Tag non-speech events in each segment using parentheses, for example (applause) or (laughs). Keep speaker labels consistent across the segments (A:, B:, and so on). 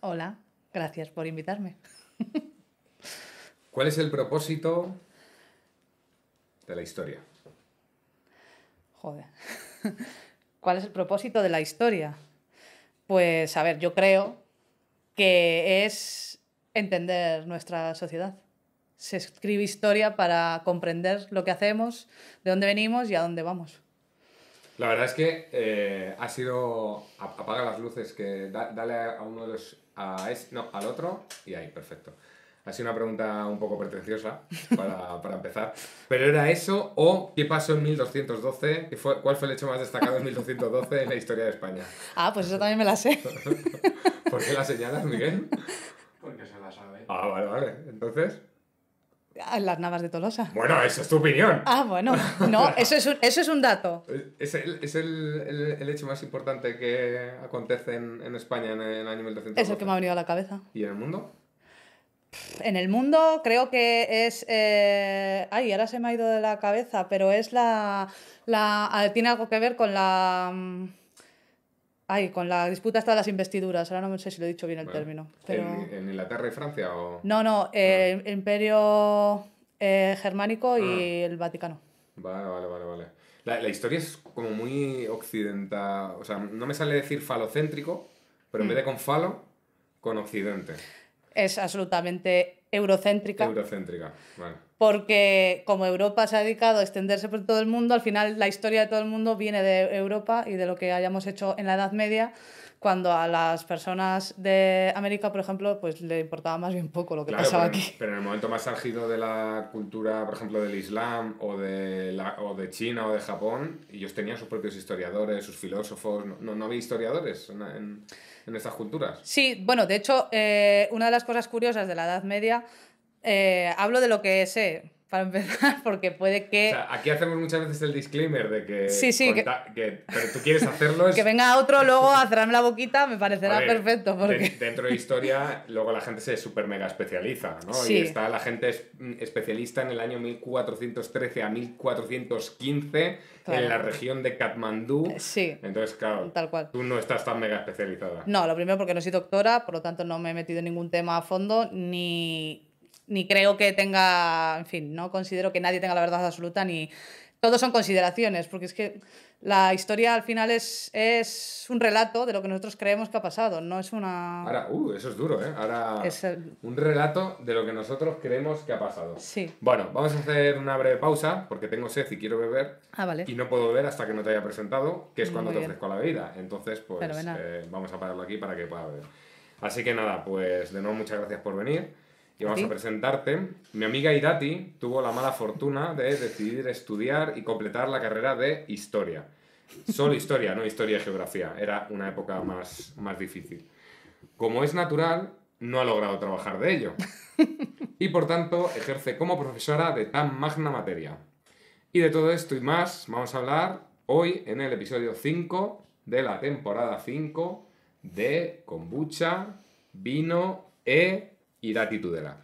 A: Hola, gracias por invitarme.
B: ¿Cuál es el propósito de la historia?
A: Joder. (laughs) ¿Cuál es el propósito de la historia? Pues, a ver, yo creo que es entender nuestra sociedad. Se escribe historia para comprender lo que hacemos, de dónde venimos y a dónde vamos.
B: La verdad es que eh, ha sido. Apaga las luces, que dale a uno de los. es, no, al otro y ahí, perfecto. Ha sido una pregunta un poco pretenciosa (laughs) para, para, empezar. Pero era eso o qué pasó en 1212, fue, cuál fue el hecho más destacado en 1212 en la historia de España.
A: Ah, pues eso también me la sé. (laughs)
B: ¿Por qué la señalas, Miguel? Porque se la sabe. Ah, vale, vale. Entonces.
A: Las Navas de Tolosa. Bueno, esa es tu opinión. Ah, bueno. No, (laughs) eso es un, eso es un dato.
B: Es, el, hecho más importante que acontece en, España en el año 1912. Es el que me ha venido a la cabeza. ¿Y en el mundo?
A: En el mundo creo que es... Eh, ay, ahora se me ha ido de la cabeza, pero es la... la... Tiene algo que ver con la... Mm, Ay, con la disputa hasta las investiduras, ahora no sé si lo he dicho bien el término. ¿En,
B: Inglaterra y Francia? O... No, no,
A: ah. eh, Imperio eh, Germánico y ah. el Vaticano.
B: Vale, vale, vale, vale. La, historia es como muy occidental, o sea, no me sale decir falocéntrico, pero en vez de mm. con falo, con occidente.
A: Es absolutamente eurocéntrica.
B: Eurocéntrica, vale
A: porque como Europa se ha dedicado a extenderse por todo el mundo, al final la historia de todo el mundo viene de Europa y de lo que hayamos hecho en la Edad Media, cuando a las personas de América, por ejemplo, pues le importaba más bien poco lo que pasaba aquí.
B: Pero en el momento más álgido de la cultura, por ejemplo, del Islam o de, de China o de Japón, ellos tenían sus propios historiadores, sus filósofos, no, había historiadores en, en, estas culturas.
A: Sí, bueno, de hecho, eh, una de las cosas curiosas de la Edad Media eh, hablo de lo que sé, para empezar, (laughs) porque puede que... O sea,
B: aquí hacemos muchas veces el disclaimer de que... Sí, sí. tú quieres hacerlo... Es... (laughs) que venga
A: otro, luego a cerrarme la boquita, me parecerá perfecto. Porque...
B: dentro de historia, luego la gente se super mega especializa, ¿no? Y está la gente mm, especialista en el año 1413 a 1415 en la región de Katmandú. Eh, sí. Entonces, claro, tú no estás tan mega especializada. No,
A: lo primero porque no soy doctora, por lo tanto no me he metido en ningún tema a fondo, ni ni creo que tenga, en fin, no considero que nadie tenga la verdad absoluta, ni todos son consideraciones, porque es que la historia al final es, es un relato de lo que nosotros creemos que ha pasado, no es una... Ahora, uh,
B: eso es duro, ¿eh? Ahora, es un relato de lo que nosotros creemos que ha pasado. Sí. Bueno, vamos a hacer una breve pausa, porque tengo sed y quiero beber. Ah, vale. Y no puedo beber hasta que no te haya presentado, que es cuando te ofrezco la bebida. Entonces, pues eh, vamos a pararlo aquí para que pueda beber. Así que nada, pues de nuevo muchas gracias por venir. Y vamos a presentarte. Mi amiga Irati tuvo la mala fortuna de decidir estudiar y completar la carrera de historia. Solo historia, no historia y geografía. Era una época más, más difícil. Como es natural, no ha logrado trabajar de ello. Y por tanto, ejerce como profesora de tan magna materia. Y de todo esto y más vamos a hablar hoy en el episodio 5 de la temporada 5 de kombucha, vino e Irati Tudela.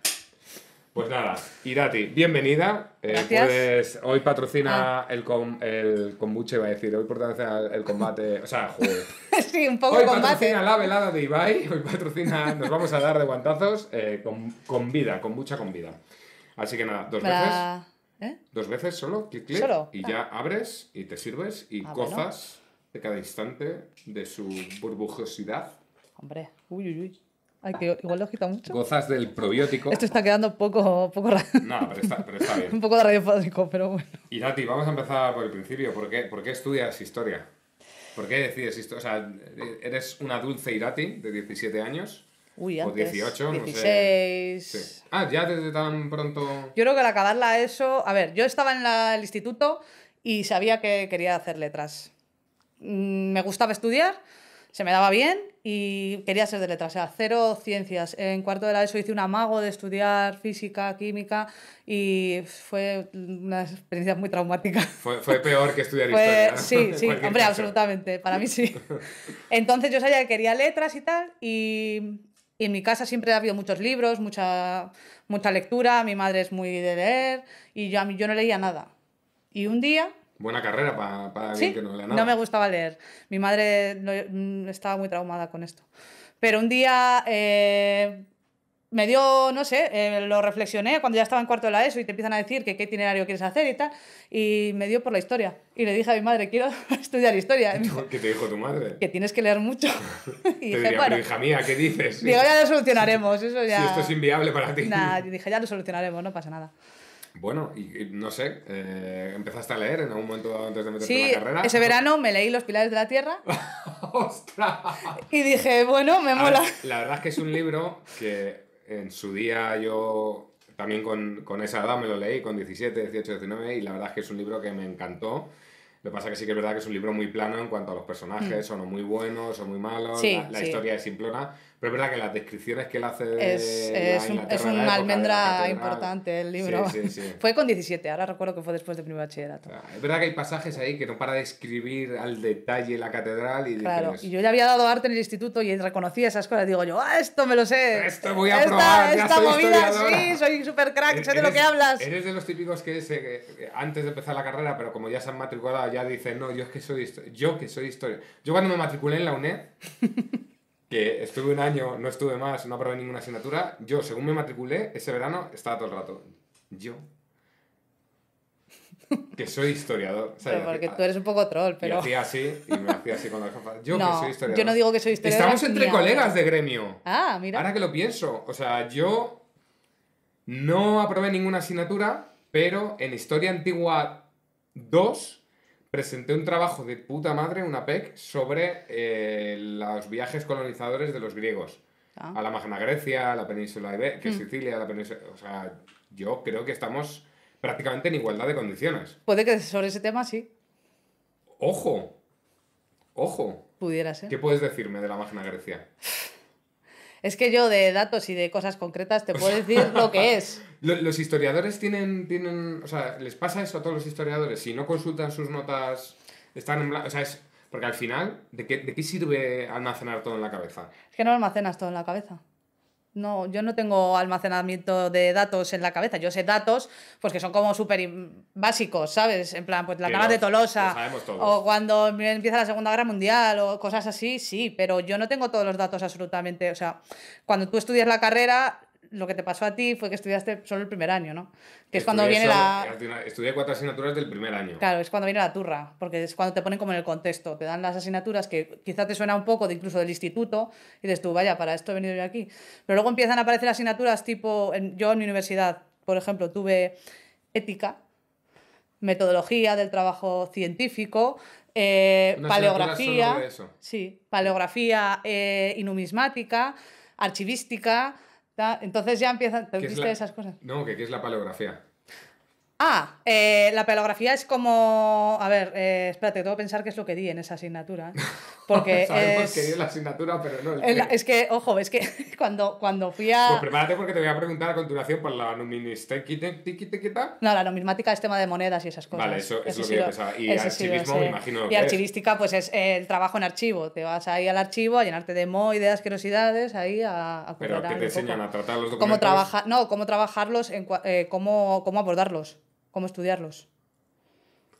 B: Pues nada, Irati, bienvenida. Eh, pues, hoy patrocina ah. el, com, el kombucha, iba a decir, hoy patrocina el combate. O sea, juego.
A: (laughs) sí, un poco hoy patrocina
B: la velada de Ibai, hoy patrocina, nos vamos a dar de guantazos eh, con, vida, con mucha con vida. Así que nada, dos veces. ¿Eh? Dos veces solo, clic, clic. Y ah. ya abres y te sirves y ah, gozas de cada instante de su burbujosidad.
A: Hombre, uy, uy, uy igual lo quita mucho. Gozas
B: del probiótico. Esto
A: está quedando poco, poco No, pero está, pero está bien. (laughs) Un poco de radiofónico, pero bueno.
B: Y vamos a empezar por el principio. ¿Por qué, por qué estudias historia? ¿Por qué decides historia? O sea, eres una dulce Irati de 17 años.
A: Uy, o 18, no sé.
B: 16. Ah, ya desde tan pronto.
A: Yo creo que al acabarla ESO. A ver, yo estaba en el instituto y sabía que quería hacer letras. Mm, me gustaba estudiar se me daba bien y quería ser de letras, o sea, cero ciencias. En cuarto de la ESO hice un amago de estudiar física, química y fue una experiencia muy traumática.
B: Fue, peor que estudiar (laughs) historia. Sí, sí, hombre, absolutamente, para mí sí.
A: (laughs) Entonces yo sabía que quería letras y tal y en mi casa siempre ha habido muchos libros, mucha, mucha lectura, mi madre es muy de leer y yo, yo no leía nada. Y un día
B: Buena carrera para, para que no lea nada. No me
A: gustaba leer. Mi madre mm, estaba muy traumada con esto. Pero un día eh, me dio, no sé, eh, lo reflexioné cuando ya estaba en cuarto de la ESO y te empiezan a decir que qué itinerario quieres hacer y tal. Y me dio por la historia. Y le dije a mi madre, quiero (laughs) estudiar historia.
B: ¿Qué te dijo tu madre?
A: Que tienes que leer mucho. (laughs) (laughs) y
B: te dije, diría, pero hija mía, ¿qué dices? Digo, ya lo
A: solucionaremos. Eso ya... Si esto es
B: inviable para ti. Nah,
A: dije, ya lo solucionaremos, no pasa nada.
B: Bueno, y, no sé, eh, ¿empezaste a leer en algún momento antes de meterte en la carrera? Sí, ese verano
A: me leí Los Pilares de la Tierra. (laughs) ¡Ostras! Y dije, bueno, me mola.
B: la verdad es que es un libro que en su día yo también con, esa edad me lo leí, con 17, 18, 19, y la verdad es que es un libro que me encantó. Lo que pasa es que sí que es verdad que es un libro muy plano en cuanto a los personajes, mm. son muy buenos, son muy malos, la, historia es simplona pero es verdad que las descripciones que él hace es, una almendra importante
A: el libro. (laughs) fue con 17, ahora recuerdo que fue después de primer bachillerato.
B: es verdad que hay pasajes ahí que no para de escribir al detalle la catedral y Claro, y
A: yo ya había dado arte en el instituto y reconocía esas cosas. Digo yo, ah, esto me lo sé. Esto voy a esta, probar. Esta, movida, sí, soy súper crack, e- sé de lo que hablas. Eres
B: de los típicos que antes de empezar la carrera, pero como ya se han matriculado, ya dicen, no, yo es que soy yo que soy historia. Yo cuando me matriculé en la UNED que estuve un año, no estuve más, no aprobé ninguna asignatura. Yo, según me matriculé, ese verano estaba todo el rato. Yo. Que soy historiador. porque
A: tú eres un poco troll, pero. hacía
B: así, y me hacía así con las gafas. Yo que soy historiador. digo que soy historiador. Estamos entre colegas de gremio. Ah, mira. Ahora que lo pienso. O sea, yo no aprobé ninguna asignatura, pero en Historia Antigua 2 presenté un trabajo de puta madre, una PEC, sobre eh, los viajes colonizadores de los griegos. Ah. A la Magna Grecia, a la península de... que mm. Sicilia, a la península... O sea, yo creo que estamos prácticamente en igualdad de condiciones.
A: Puede que sobre ese tema sí.
B: Ojo, ojo. Pudiera ser. ¿Qué puedes decirme de la Magna Grecia? (laughs)
A: Es que yo de datos y de cosas concretas te puedo decir lo que (laughs) es.
B: Los historiadores tienen, tienen, o sea, les pasa eso a todos los historiadores. Si no consultan sus notas, están en o sea, es porque al final, ¿de qué, ¿de qué sirve almacenar todo en la cabeza?
A: Es que no almacenas todo en la cabeza no, yo no tengo almacenamiento de datos en la cabeza. Yo sé datos pues que son como súper básicos, ¿sabes? En plan, pues la Guerra de Tolosa, o cuando empieza la Segunda Guerra Mundial, o cosas así, sí, pero yo no tengo todos los datos absolutamente. O sea, cuando tú estudias la carrera, lo que te pasó a ti fue que estudiaste solo el primer año, ¿no? Que es cuando viene la...
B: Estudié cuatro asignaturas del primer año.
A: Claro, es cuando viene la turra, porque es cuando te ponen como en el contexto, te dan las asignaturas que quizá te suena un poco de incluso del instituto y dices tú, vaya, para esto he venido yo aquí. Pero luego empiezan a aparecer asignaturas tipo, yo en mi universidad, por ejemplo, tuve ética, metodología del trabajo científico, eh, paleografía, sí, paleografía eh, y numismática, archivística, entonces ya empiezan, ¿te viste esas cosas? No,
B: que qué es la paleografía.
A: Ah, eh, la pelografía es como. A ver, eh, espérate, tengo que pensar qué es lo que di en esa asignatura. (laughs) Porque Sabemos es... que di en la asignatura,
B: pero no. El... Es
A: que, ojo, es que (laughs) cuando, cuando fui a. Pues prepárate porque
B: te voy a preguntar a continuación por la numismática.
A: No, la numismática es tema de monedas y esas cosas. Vale, eso, eso es lo que yo pensaba. Y archivismo, me imagino. y archivística, pues es el trabajo en archivo. Te vas ahí al archivo a llenarte de mo, ideas, curiosidades, ahí a. pero ¿qué te enseñan a tratar los documentos? no, cómo trabajarlos, cómo, cómo abordarlos cómo estudiarlos.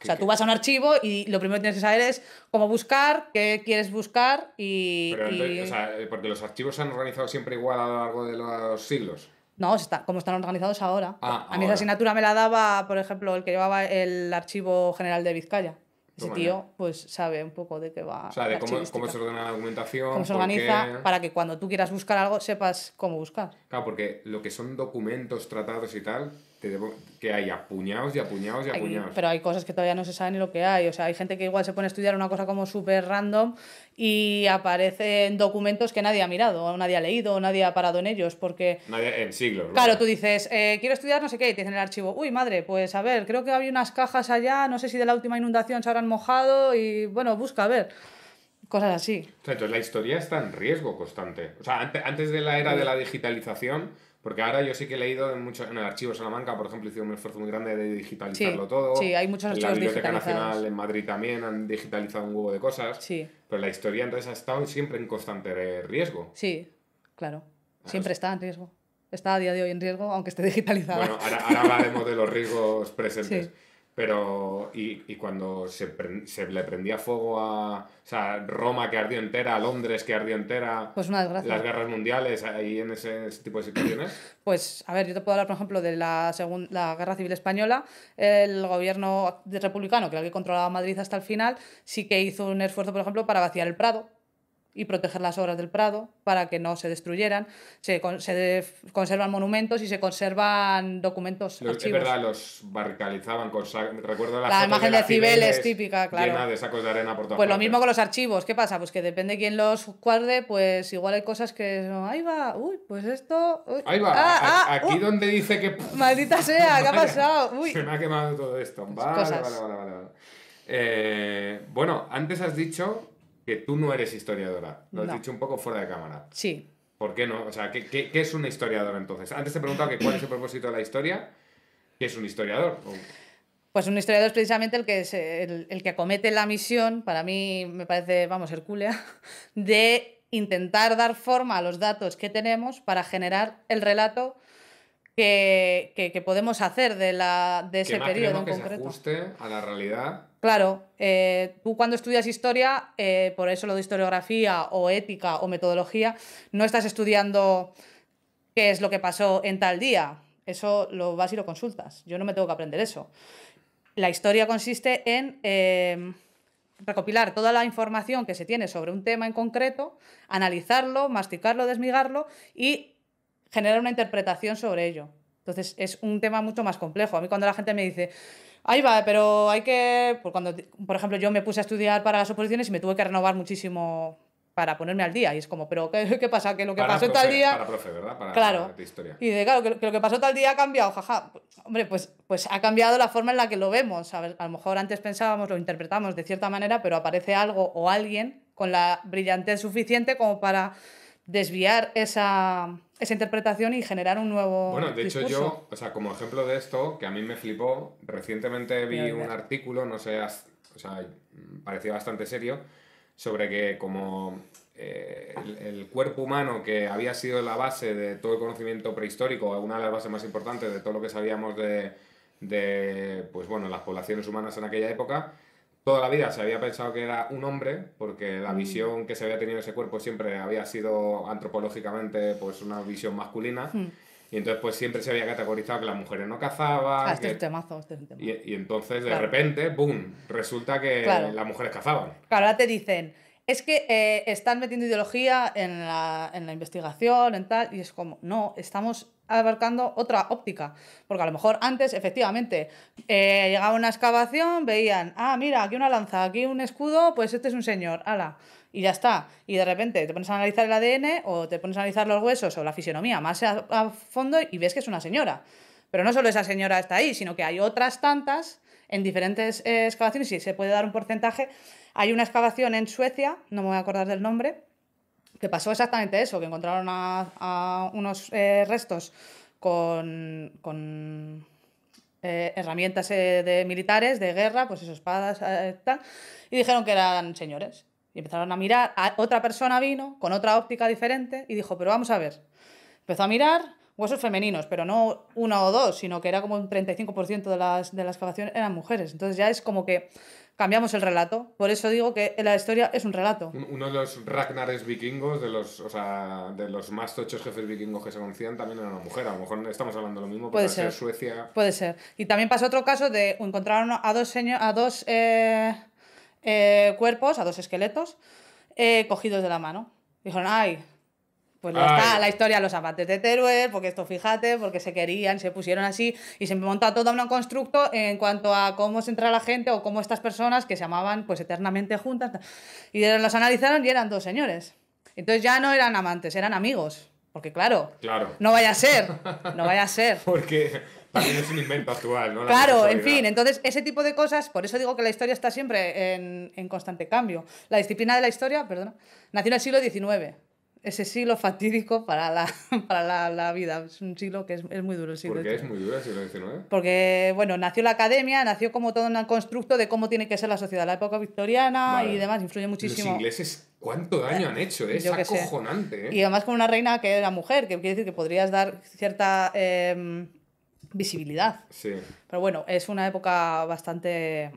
A: O sea, tú vas a un archivo y lo primero que tienes que saber es cómo buscar, qué quieres buscar y. Eh,
B: porque los archivos se han organizado siempre igual a lo largo de los siglos.
A: No, está, como están organizados ahora. Ah, a mí esa asignatura me la daba, por ejemplo, el que llevaba el Archivo General de Vizcaya. Ese tío, pues sabe un poco de qué va. O sea, de cómo, se
B: ordena la documentación. Cómo se organiza para
A: que cuando tú quieras buscar algo sepas cómo buscar.
B: Claro, porque lo que son documentos, tratados y tal, que hay apuñados y apuñados y apuñados. pero
A: hay cosas que todavía no se sabe ni lo que hay. O sea, hay gente que igual se pone a estudiar una cosa como súper random y aparecen documentos que nadie ha mirado, o nadie ha leído, o nadie ha parado en ellos, porque...
B: Nadie, en siglos. Claro,
A: tú dices, eh, quiero estudiar no sé qué, y te dicen en el archivo, uy, madre, pues a ver, creo que había unas cajas allá, no sé si de la última inundación se habrán mojado, y bueno, busca, a ver cosas así.
B: Entonces la historia está en riesgo constante. O sea, antes, de la era de la digitalización porque ahora yo sí que he leído en, en el archivo Salamanca, por ejemplo, hicieron un esfuerzo muy grande de digitalizarlo todo. Sí, hay muchos archivos En la Biblioteca Nacional en Madrid también han digitalizado un huevo de cosas. Sí. Pero la historia entonces ha estado siempre en constante riesgo.
A: Sí, claro. siempre está en riesgo. Está a día de hoy en riesgo, aunque esté digitalizado Bueno,
B: ahora, ahora hablaremos de los riesgos presentes. Sí. Pero, y, cuando se, le prendía fuego a. Roma que ardió entera, a Londres que ardió entera.
A: Pues Las guerras
B: mundiales, ahí en ese, tipo de situaciones.
A: (clears throat) Pues, a ver, yo te puedo hablar, por ejemplo, de la, segunda la Guerra Civil Española. El gobierno republicano, que era el que controlaba Madrid hasta el final, sí que hizo un esfuerzo, por ejemplo, para vaciar el Prado y proteger las obras del Prado para que no se destruyeran. Se, conservan monumentos y se conservan documentos. Los, archivos. Es verdad, los
B: barricalizaban con Recuerdo la, la imagen de, Cibeles típica, claro. Llena de sacos de arena por todas Pues lo mismo con los
A: archivos. ¿Qué pasa? Pues que depende quién los guarde, pues igual hay cosas que. ahí va, uy, pues esto. ahí va, ah, ah,
B: aquí uh". donde dice que. (laughs)
A: Maldita sea, ¿qué ha (laughs) pasado? Se me
B: ha quemado todo esto. Pues vale, vale, vale, eh, bueno, antes has dicho que tú no eres historiadora. Lo has dicho un poco fuera de cámara. Sí. ¿Por qué no? O sea, ¿qué, es un historiador entonces? Antes te preguntaba que cuál es el propósito de la historia. ¿Qué es un historiador?
A: Pues un historiador es precisamente el que, es el, el, que acomete la misión, para mí me parece, vamos, hercúlea, de intentar dar forma a los datos que tenemos para generar el relato que, podemos hacer de, la, ese periodo en que
B: ajuste a la realidad.
A: Claro, eh, tú cuando estudias historia, eh, por eso lo de historiografía o ética o metodología, no estás estudiando qué es lo que pasó en tal día. Eso lo vas y lo consultas. Yo no me tengo que aprender eso. La historia consiste en em, recopilar toda la información que se tiene sobre un tema en concreto, analizarlo, masticarlo, desmigarlo y generar una interpretación sobre ello. Entonces es un tema mucho más complejo. A mí cuando la gente me dice, ahí va, pero hay que... Pues cuando, por ejemplo, yo me puse a estudiar para las oposiciones y me tuve que renovar muchísimo para ponerme al día. Y es como, pero ¿qué, qué pasa? Que lo que pasó tal día... Para
B: profe, ¿verdad? Para claro. Historia.
A: Y de, claro, que, lo que pasó tal día ha cambiado, jaja. Pues, hombre, pues, pues ha cambiado la forma en la que lo vemos. A, lo mejor antes pensábamos, lo interpretábamos de cierta manera, pero aparece algo o alguien con la brillantez suficiente como para desviar esa, esa interpretación y generar un nuevo. Bueno, de hecho, yo,
B: o sea, como ejemplo de esto, que a mí me flipó, recientemente vi un artículo, no sé, o sea, parecía bastante serio, sobre que como eh, el, cuerpo humano que había sido la base de todo el conocimiento prehistórico, una de las bases más importantes de todo lo que sabíamos de, de pues bueno, las poblaciones humanas en aquella época, toda la vida se había pensado que era un hombre, porque la mm. visión que se había tenido de ese cuerpo siempre había sido antropológicamente pues una visión masculina. Mm. Y entonces pues siempre se había categorizado que las mujeres no cazaban. Ah, este, este es un temazo, este Y, entonces de repente, ¡boom! Resulta que las mujeres cazaban.
A: Claro, ahora te dicen, es que eh, están metiendo ideología en la, en la investigación, en tal, y es como, no, estamos abarcando otra óptica. Porque a lo mejor antes, efectivamente, eh, llegaba una excavación, veían, ah, mira, aquí una lanza, aquí un escudo, pues este es un señor, ala, y ya está. Y de repente te pones a analizar el ADN o te pones a analizar los huesos o la fisionomía más a, fondo y ves que es una señora. Pero no solo esa señora está ahí, sino que hay otras tantas en diferentes eh, excavaciones y se puede dar un porcentaje. Hay una excavación en Suecia, no me voy a acordar del nombre, que pasó exactamente eso, que encontraron a, unos eh, restos con, eh, herramientas eh, de militares, de guerra, pues eso, espadas, y dijeron que eran señores. Y empezaron a mirar, otra persona vino con otra óptica diferente y dijo, pero vamos a ver, empezó a mirar huesos femeninos, pero no uno o dos, sino que era como un 35% de las, de las excavaciones eran mujeres. Entonces ya es como que cambiamos el relato. Por eso digo que la historia es un relato.
B: Uno de los Ragnares vikingos, de los, o sea, de los más tochos jefes vikingos que se conocían, también era una mujer. A lo mejor estamos hablando de lo mismo, pero puede ser. Suecia.
A: Puede ser. Y también pasó otro caso de encontraron a dos, a dos eh, eh, cuerpos, a dos esqueletos, eh, cogidos de la mano. Dijeron, ay, pues ya ah, está la historia los amantes de Teruel, porque esto fíjate, porque se querían, se pusieron así y se monta todo un constructo en cuanto a cómo se entra la gente o cómo estas personas que se amaban pues eternamente juntas y los analizaron y eran dos señores. Entonces ya no eran amantes, eran amigos. Porque claro, claro. no vaya a ser, no vaya a ser. (laughs) porque también es un invento actual, ¿no? claro, en fin, entonces ese tipo de cosas, por eso digo que la historia está siempre en, constante cambio. La disciplina de la historia, perdón, nació en el siglo XIX ese siglo fatídico para (laughs) la, vida. Es un siglo que es, muy duro el siglo ¿Por qué es muy duro el siglo XIX? Porque, bueno, nació la academia, nació como todo un constructo de cómo tiene que ser la sociedad. La época victoriana y demás influye muchísimo. Los ingleses,
B: cuánto eh, daño han hecho, eh? es acojonante. Eh. Y además
A: con una reina que era mujer, que quiere decir que podrías dar cierta... Em, visibilidad. Sí. Pero bueno, es una época bastante...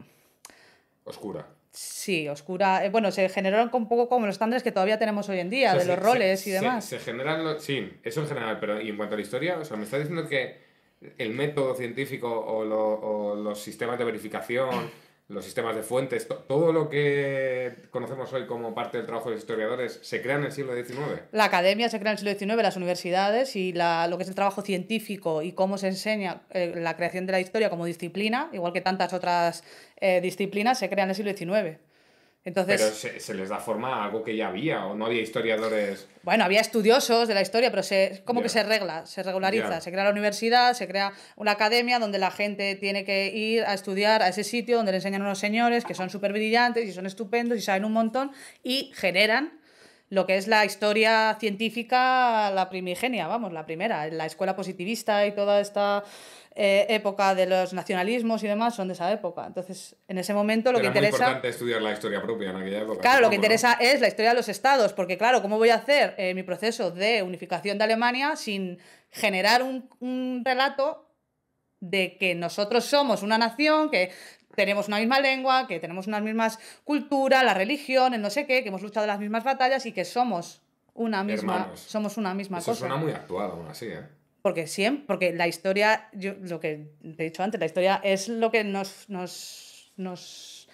A: Oscura. Sí, oscura. Eh, bueno, se generaron un poco como los estándares que todavía tenemos hoy en día, de los roles y demás.
B: Se, generan Sí, eso en general, pero ¿y en cuanto a la historia? O sea, me estás diciendo que el método científico o los sistemas de verificación los sistemas de fuentes, todo lo que conocemos hoy como parte del trabajo de los historiadores, se crea en el siglo XIX.
A: La academia se crea en el siglo XIX, las universidades y la, lo que es el trabajo científico y cómo se enseña eh, la creación de la historia como disciplina, igual que tantas otras eh, disciplinas, se crea en el siglo XIX. Entonces,
B: pero se, les da forma a algo que ya había, o no había historiadores.
A: Bueno, había estudiosos de la historia, pero se, como que se regla, se regulariza. Se crea la universidad, se crea una academia donde la gente tiene que ir a estudiar a ese sitio donde le enseñan unos señores que son súper brillantes y son estupendos y saben un montón y generan lo que es la historia científica, la primigenia, vamos, la primera, la escuela positivista y toda esta eh, época de los nacionalismos y demás son de esa época. Entonces, en ese momento lo que interesa... Es importante
B: estudiar la historia propia en aquella época. Claro, lo que interesa
A: es la historia de los estados, porque claro, ¿cómo voy a hacer eh, mi proceso de unificación de Alemania sin generar un relato de que nosotros somos una nación, que tenemos una misma lengua, que tenemos unas mismas cultura, la religión, el no sé qué, que hemos luchado las mismas batallas y que somos una misma, somos una misma Eso Suena muy
B: actual aún así, ¿eh?
A: Porque siempre, porque la historia, yo, lo que te he dicho antes, la historia es lo que nos, nos, nos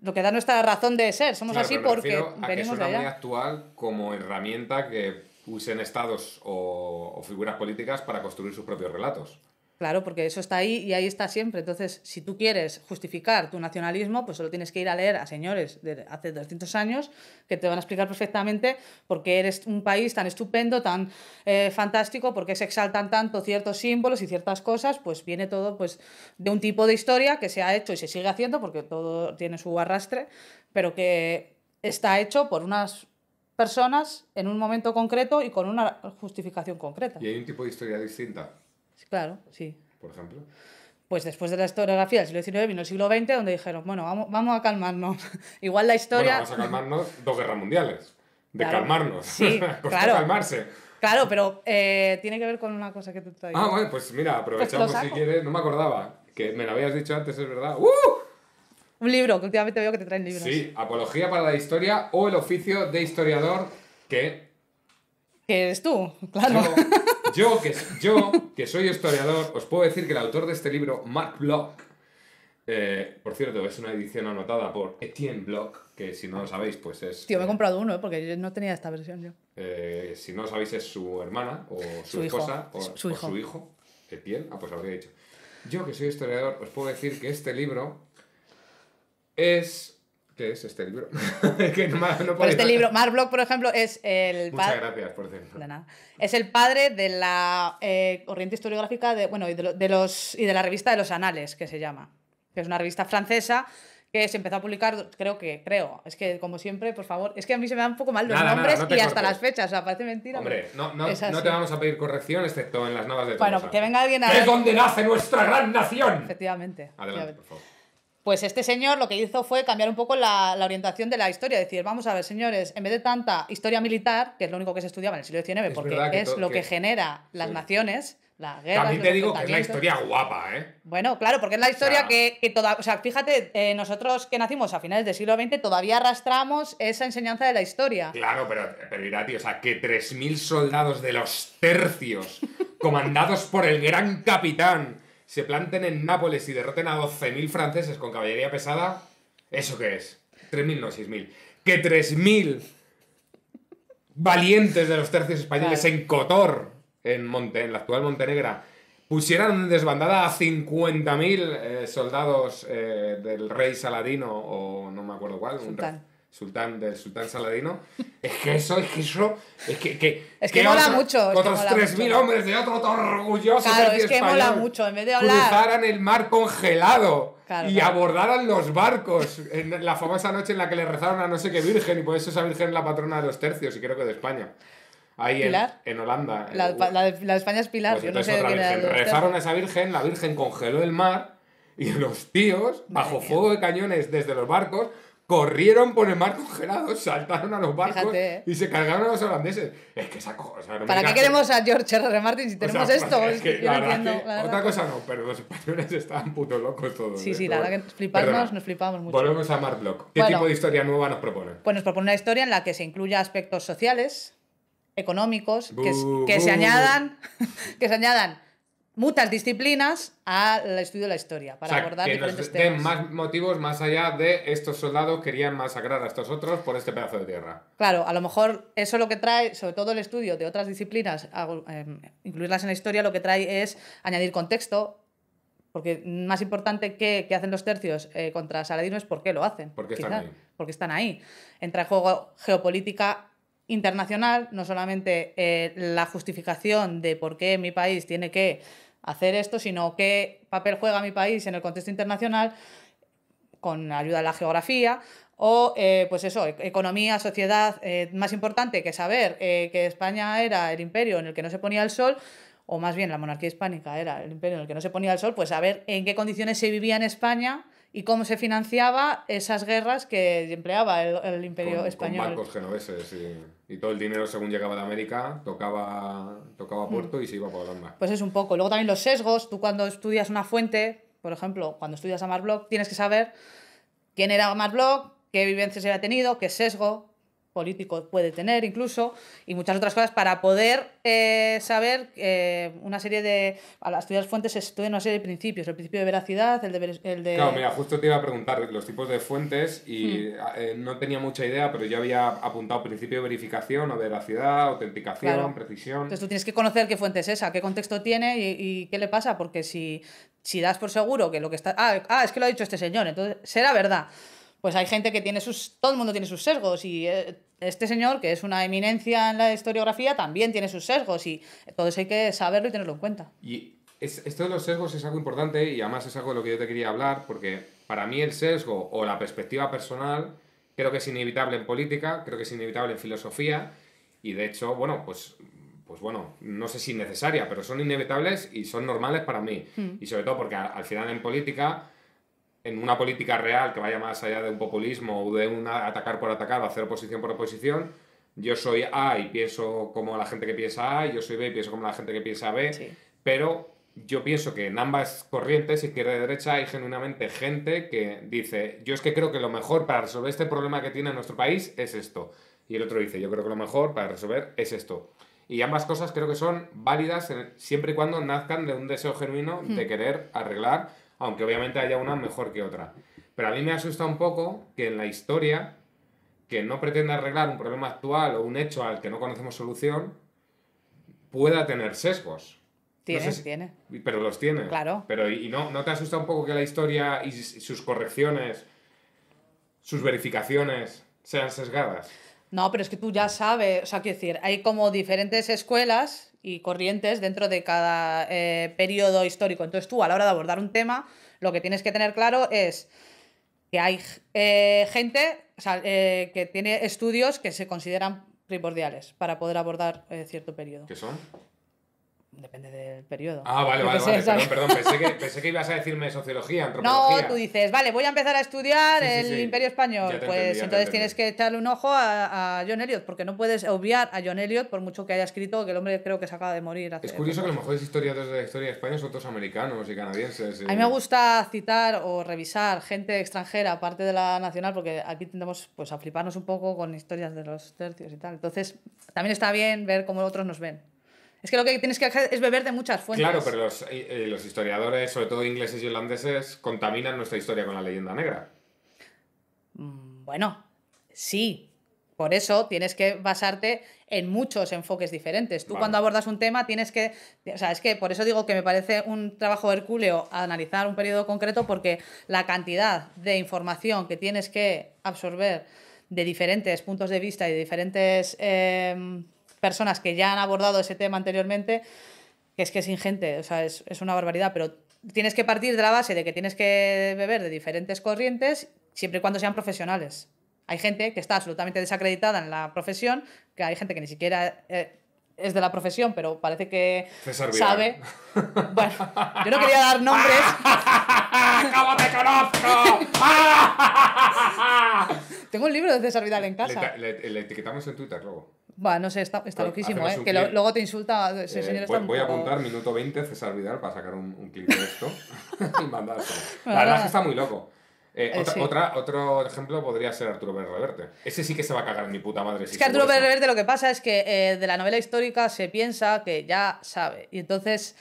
A: lo que da nuestra razón de ser. Somos así porque a venimos que suena muy
B: actual como herramienta que usen estados o, figuras políticas para construir sus propios relatos.
A: Claro, porque eso está ahí y ahí está siempre. Entonces, si tú quieres justificar tu nacionalismo, pues solo tienes que ir a leer a señores de hace 200 años que te van a explicar perfectamente por qué eres un país tan estupendo, tan eh, fantástico, por qué se exaltan tanto ciertos símbolos y ciertas cosas. Pues viene todo pues, de un tipo de historia que se ha hecho y se sigue haciendo, porque todo tiene su arrastre, pero que está hecho por unas personas en un momento concreto y con una justificación concreta. ¿Y
B: hay un tipo de historia distinta?
A: Claro, sí. Por ejemplo. Pues después de la historiografía del siglo XIX vino el siglo XX, donde dijeron, bueno, vamos, a calmarnos. (laughs) Igual la historia... vamos a calmarnos
B: dos guerras mundiales. De calmarnos. Sí, (laughs) claro. calmarse.
A: Claro, pero eh, tiene que ver con una cosa que tú te Ah, bueno,
B: pues mira, pues aprovechamos si quieres. No me acordaba, que me lo habías dicho antes, es verdad. ¡Uh!
A: Un libro, que últimamente veo que te traen libros. Sí,
B: Apología para la Historia o el oficio de historiador, que...
A: Que eres tú, claro.
B: (laughs) Yo que, yo, que soy historiador, os puedo decir que el autor de este libro, Mark Bloch, eh, por cierto, es una edición anotada por Etienne Bloch, que si no lo sabéis, pues es...
A: Tío, me he eh, comprado uno, eh, porque no tenía esta versión yo.
B: si no lo sabéis, es su hermana, o su, esposa, O, su, hijo. Etienne. Ah, pues había dicho. Yo, que soy historiador, os puedo decir que este libro es ¿Qué es este libro? (laughs) que no, este libro,
A: Mark por ejemplo, es el Muchas padre... gracias, por cierto. De nada. Es el padre de la eh, corriente historiográfica de, bueno, y de, los, y de la revista de los anales, que se llama. Que es una revista francesa que se empezó a publicar, creo que, creo. Es que, como siempre, por favor, es que a mí se me dan un poco mal los nombres y hasta las fechas, o sea, parece mentira. Hombre, no, no, no te
B: vamos a pedir corrección, excepto en las navas
A: de Bueno, que venga alguien a... ¡Es donde nace nuestra gran nación! Efectivamente. Adelante, por favor. Pues este señor lo que hizo fue cambiar un poco la, orientación de la historia, decir, vamos a ver, señores, en vez de tanta historia militar, que es lo único que se estudiaba en el siglo XIX, porque es lo que, genera las naciones, la guerra. También te digo que es la historia guapa, ¿eh? Bueno, claro, porque es la historia que, que toda, O sea, fíjate, eh, nosotros que nacimos a finales del siglo XX todavía arrastramos esa enseñanza de la historia.
B: Claro, pero, pero mira, tío, o sea, que 3.000 soldados de los tercios, (laughs) comandados por el gran capitán se planten en Nápoles y derroten a 12.000 franceses con caballería pesada, ¿eso qué es? 3.000, no 6.000. Que 3.000 valientes de los tercios españoles en Cotor, en, Monte, en la actual Montenegra, pusieran desbandada a 50.000 eh, soldados eh, del rey Saladino o no me acuerdo cuál sultán del sultán Saladino. Es que eso, es que eso, es que... que que, mola mucho. Otros 3.000 hombres de otro, orgulloso Claro, es que mola mucho, en vez de hablar... Cruzaran el mar congelado y abordaran los barcos en la famosa noche en la que le rezaron a no sé qué virgen y por eso esa virgen es la patrona de los tercios y creo que de España. Ahí en, Holanda. Eh, la,
A: de, España es Pilar, yo no sé de Rezaron
B: a esa virgen, la virgen congeló el mar y los tíos, bajo fuego de cañones desde los barcos corrieron por el mar congelado, saltaron a los barcos eh. y se cargaron a los holandeses. Es que esa cosa. no ¿Para qué queremos a
A: George R.R. Martin si tenemos esto? otra cosa no,
B: pero los españoles estaban puto locos todos. Sí, eh, sí, la verdad que fliparnos, nos flipamos mucho. Volvemos a Mark Block. ¿Qué tipo de historia nueva nos propone?
A: Pues nos propone una historia en la que se incluya aspectos sociales, económicos, que, se añadan. (laughs) que se añadan muchas disciplinas al estudio de la historia para o sea, abordar que nos den
B: más motivos más allá de estos soldados querían masacrar a estos otros por este pedazo de tierra.
A: Claro, a lo mejor eso lo que trae, sobre todo el estudio de otras disciplinas, em, incluirlas en la historia, lo que trae es añadir contexto, porque más importante que, hacen los tercios eh, contra Saladino es por qué lo hacen. Porque están ahí. Porque están ahí. Entra en juego geopolítica internacional, no solamente eh, la justificación de por qué mi país tiene que hacer esto, sino qué papel juega mi país en el contexto internacional con ayuda de la geografía o eh, pues eso, e-, economía, sociedad, eh, más importante que saber eh, que España era el imperio en el que no se ponía el sol, o más bien la monarquía hispánica era el imperio en el que no se ponía el sol, pues saber en qué condiciones se vivía en España y cómo se financiaba esas guerras que empleaba el, imperio español. Con bancos
B: genoveses y, todo el dinero según llegaba de América tocaba, tocaba mm. puerto y se iba para Holanda.
A: Pues es un poco. Luego también los sesgos. Tú cuando estudias una fuente, por ejemplo, cuando estudias a Marblock, tienes que saber quién era Marblock, qué vivencias había tenido, qué sesgo, político puede tener incluso, y muchas otras cosas, para poder eh, saber eh, una serie de... Al estudiar fuentes se estudia una serie de principios, el principio de veracidad, el de... El de... Claro, mira,
B: justo te iba a preguntar los tipos de fuentes y hmm. eh, no tenía mucha idea, pero yo había apuntado principio de verificación o veracidad, autenticación, precisión... Entonces
A: tú tienes que conocer qué fuente es esa, qué contexto tiene y, qué le pasa, porque si, si das por seguro que lo que está... ah, ah es que lo ha dicho este señor, entonces será verdad pues hay gente que tiene sus, todo el mundo tiene sus sesgos y eh, este señor, que es una eminencia en la historiografía, también tiene sus sesgos y todo hay que saberlo y tenerlo en cuenta.
B: Y esto de los sesgos es algo importante y además es algo de lo que yo te quería hablar porque para mí el sesgo o la perspectiva personal creo que es inevitable en política, creo que es inevitable en filosofía y de hecho, bueno, pues pues bueno, no sé si necesaria, pero son inevitables y son normales para mí. Mm. Y sobre todo porque al final en política en una política real que vaya más allá de un populismo o de un atacar por atacar o hacer oposición por oposición, yo soy A y pienso como la gente que piensa A, yo soy B y pienso como la gente que piensa B, pero yo pienso que en ambas corrientes, izquierda y derecha, hay genuinamente gente que dice, yo es que creo que lo mejor para resolver este problema que tiene nuestro país es esto. Y el otro dice, yo creo que lo mejor para resolver es esto. Y ambas cosas creo que son válidas siempre y cuando nazcan de un deseo genuino de hmm. querer arreglar aunque obviamente haya una mejor que otra. Pero a mí me asusta un poco que en la historia, que no pretenda arreglar un problema actual o un hecho al que no conocemos solución, pueda tener sesgos.
A: Tiene, tiene.
B: Pero los tiene. Claro. Pero, ¿y no, no te asusta un poco que la historia y sus correcciones, sus verificaciones sean sesgadas?
A: No, pero es que tú ya sabes, o sea, quiero decir, hay como diferentes escuelas y corrientes dentro de cada eh, periodo histórico. Entonces tú a la hora de abordar un tema, lo que tienes que tener claro es que hay eh, gente eh, que tiene estudios que se consideran primordiales para poder abordar cierto periodo. ¿Qué son? Depende del periodo. Ah, vale, vale, Perdón, (laughs) Pensé que, ibas a decirme
B: sociología, antropología. No, tú
A: dices, vale, voy a empezar a estudiar el Imperio Español. Pues entonces tienes que echarle un ojo a, John Elliot, porque no puedes obviar a John Elliot por mucho que haya escrito, que el hombre creo que se acaba de morir. es curioso que los
B: mejores historiadores de la historia de España son otros americanos y canadienses. A mí me eh.
A: gusta citar o revisar gente extranjera, aparte de la nacional, porque aquí tendemos pues, a fliparnos un poco con historias de los tercios y tal. Entonces, también está bien ver cómo otros nos ven. Es que lo que tienes que hacer es beber de muchas fuentes. Claro, pero
B: los, eh, eh, historiadores, sobre todo ingleses y holandeses, contaminan nuestra historia con la leyenda negra.
A: Mm, bueno, sí. Por eso tienes que basarte en muchos enfoques diferentes. Tú cuando abordas un tema tienes que... O sea, es que por eso digo que me parece un trabajo hercúleo analizar un periodo concreto porque la cantidad de información que tienes que absorber de diferentes puntos de vista y de diferentes... Em, personas que ya han abordado ese tema anteriormente, que es que es ingente, o sea, es, es una barbaridad, pero tienes que partir de la base de que tienes que beber de diferentes corrientes siempre y cuando sean profesionales. Hay gente que está absolutamente desacreditada en la profesión, que hay gente que ni siquiera eh, es de la profesión, pero parece que sabe. Bueno, yo no quería dar nombres.
B: (laughs) ¡Cómo te conozco!
A: Tengo un libro de César Vidal en casa.
B: le etiquetamos en Twitter luego.
A: Va, no sé, está, está pues loquísimo, ¿eh? Que luego te insulta. Ese señor está voy, voy a apuntar
B: minuto 20 César Vidal para sacar un, un clip de esto (laughs) y La verdad es que está muy loco. Eh, eh, otro ejemplo podría ser Arturo Berreverte. Ese sí que se va a cagar en mi puta madre. es que Arturo Berreverte
A: lo que pasa es que eh, de la novela histórica se piensa que ya sabe. Y entonces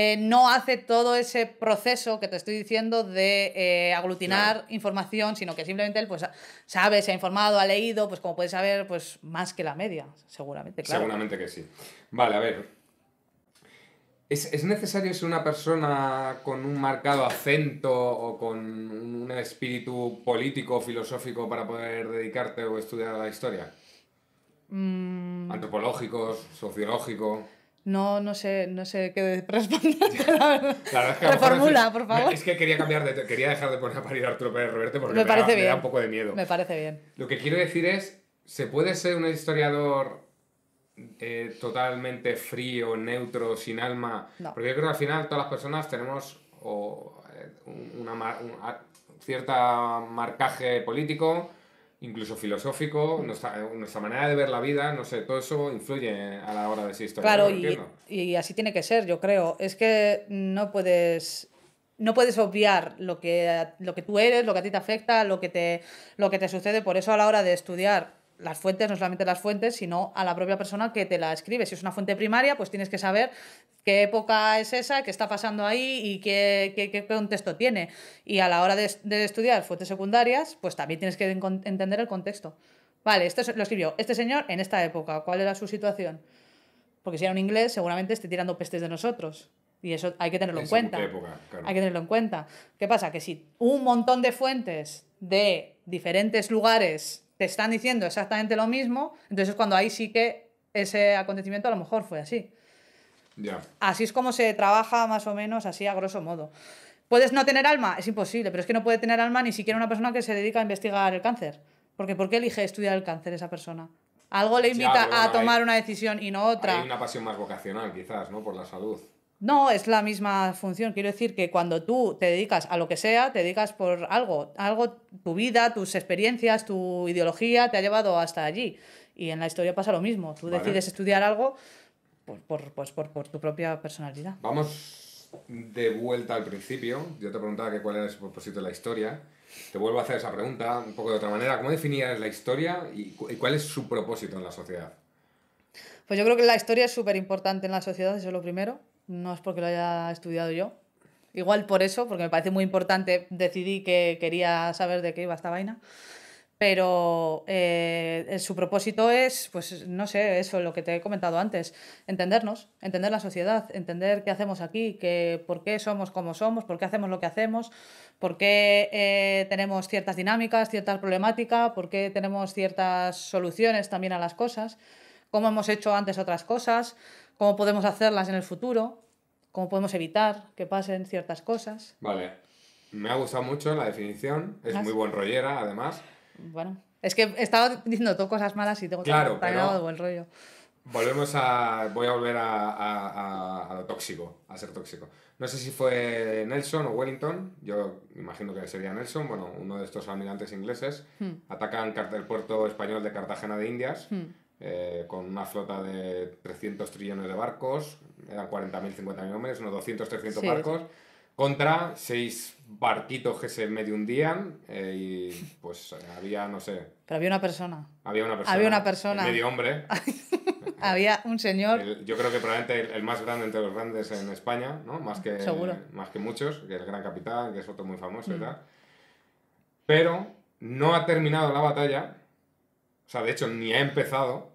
A: eh, no hace todo ese proceso que te estoy diciendo de eh, aglutinar información, sino que simplemente él pues, sabe, se ha informado, ha leído, pues como puedes saber, pues más que la media, seguramente. Claro. Seguramente
B: que sí. Vale, a ver. ¿Es, necesario ser una persona con un marcado acento o con un espíritu político o filosófico para poder dedicarte o estudiar la historia?
A: Mm.
B: Antropológico, sociológico.
A: No, no sé, no sé qué (laughs) responder.
B: la verdad. es que Reformula, por favor. Es que quería cambiar de, quería dejar de poner a parir Arturo Pérez Reverte porque me, da, un poco de miedo. Me parece bien. Lo que quiero decir es, ¿se puede ser un historiador eh, totalmente frío, neutro, sin alma? No. Porque yo creo que al final todas las personas tenemos o, eh, una, un cierto marcaje político incluso filosófico, eh, nuestra, manera de ver la vida, no sé, todo eso influye a la hora de ser Claro, y,
A: y, así tiene que ser, yo creo. Es que no puedes. No puedes obviar lo que, lo que tú eres, lo que a ti te afecta, lo que te, lo que te sucede. Por eso a la hora de estudiar las fuentes, no solamente las fuentes, sino a la propia persona que te la escribe. Si es una fuente primaria, pues tienes que saber qué época es esa, qué está pasando ahí y qué, contexto tiene. Y a la hora de, estudiar fuentes secundarias, pues también tienes que entender el contexto. Vale, esto lo escribió este señor en esta época, ¿cuál era su situación? Porque si era un inglés, seguramente esté tirando pestes de nosotros. Y eso hay que tenerlo en, cuenta. Hay que tenerlo en cuenta. ¿Qué pasa? Que si un montón de fuentes de diferentes lugares te están diciendo exactamente lo mismo, entonces cuando ahí sí que ese acontecimiento a lo mejor fue así. Así es como se trabaja más o menos, así a grosso modo. ¿Puedes no tener alma? Es imposible, pero es que no puede tener alma ni siquiera una persona que se dedica a investigar el cáncer. Porque ¿por qué elige estudiar el cáncer esa persona? Algo le invita a tomar
B: una decisión y no otra. Hay una pasión más vocacional, quizás, ¿no? Por la salud.
A: No, es la misma función. Quiero decir que cuando tú te dedicas a lo que sea, te dedicas por algo. Algo, tu vida, tus experiencias, tu ideología te ha llevado hasta allí. Y en la historia pasa lo mismo. Tú decides estudiar algo pues, por, tu propia personalidad.
B: Vamos de vuelta al principio. Yo te preguntaba que cuál era el propósito de la historia. Te vuelvo a hacer esa pregunta un poco de otra manera. ¿Cómo definías la historia y, y cuál es su propósito en la sociedad?
A: Pues yo creo que la historia es súper importante en la sociedad, eso es lo primero no es porque lo haya estudiado yo. Igual por eso, porque me parece muy importante, decidí que quería saber de qué iba esta vaina. Pero eh, su propósito es, pues no sé, eso, lo que te he comentado antes, entendernos, entender la sociedad, entender qué hacemos aquí, que, por qué somos como somos, por qué hacemos lo que hacemos, por qué eh, tenemos ciertas dinámicas, ciertas problemáticas, por qué tenemos ciertas soluciones también a las cosas cómo hemos hecho antes otras cosas, cómo podemos hacerlas en el futuro, cómo podemos evitar que pasen ciertas cosas.
B: Vale, me ha gustado mucho la definición, es muy buen rollera además. Bueno,
A: es que estaba diciendo todo cosas malas y tengo claro, pero... de buen rollo.
B: Volvemos a. Voy a volver a, lo tóxico, a ser tóxico. No sé si fue Nelson o Wellington, yo imagino que sería Nelson, bueno, uno de estos almirantes ingleses, hmm. atacan el puerto español de Cartagena de Indias. Hmm. Eh, con una flota de 300 trillones de barcos, eran 40.000, 50.000 hombres, unos 200, 300 barcos, contra seis barquitos que se medio hundían eh, y pues había, no sé...
A: Pero había una persona.
B: Había una persona. Había una persona. Medio hombre.
A: (laughs) había un señor...
B: yo creo que probablemente el, más grande entre los grandes en España, ¿no? Más que, Más que muchos, que es el Gran Capitán, que es otro muy famoso mm. Pero no ha terminado la batalla o sea, de hecho, ni ha empezado.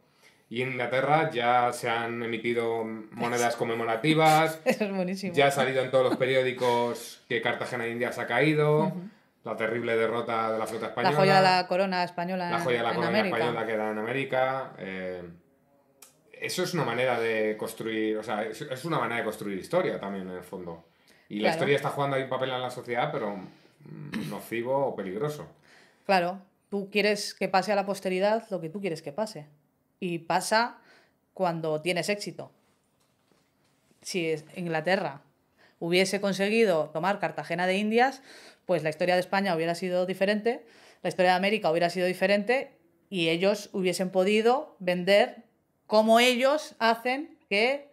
B: Y en Inglaterra ya se han emitido monedas conmemorativas. (laughs) Eso es buenísimo. Ya ha salido en todos los periódicos que Cartagena de Indias ha caído. La terrible derrota de la flota española. La joya de la
A: corona española. La joya de la corona española
B: que da en América. Eh, eso es una manera de construir. O sea, es una manera de construir historia también, en el fondo.
A: Y la historia está
B: jugando ahí un papel en la sociedad, pero mm, nocivo o peligroso.
A: Claro, Tú quieres que pase a la posteridad lo que tú quieres que pase. Y pasa cuando tienes éxito. Si Inglaterra hubiese conseguido tomar Cartagena de Indias, pues la historia de España hubiera sido diferente, la historia de América hubiera sido diferente y ellos hubiesen podido vender como ellos hacen que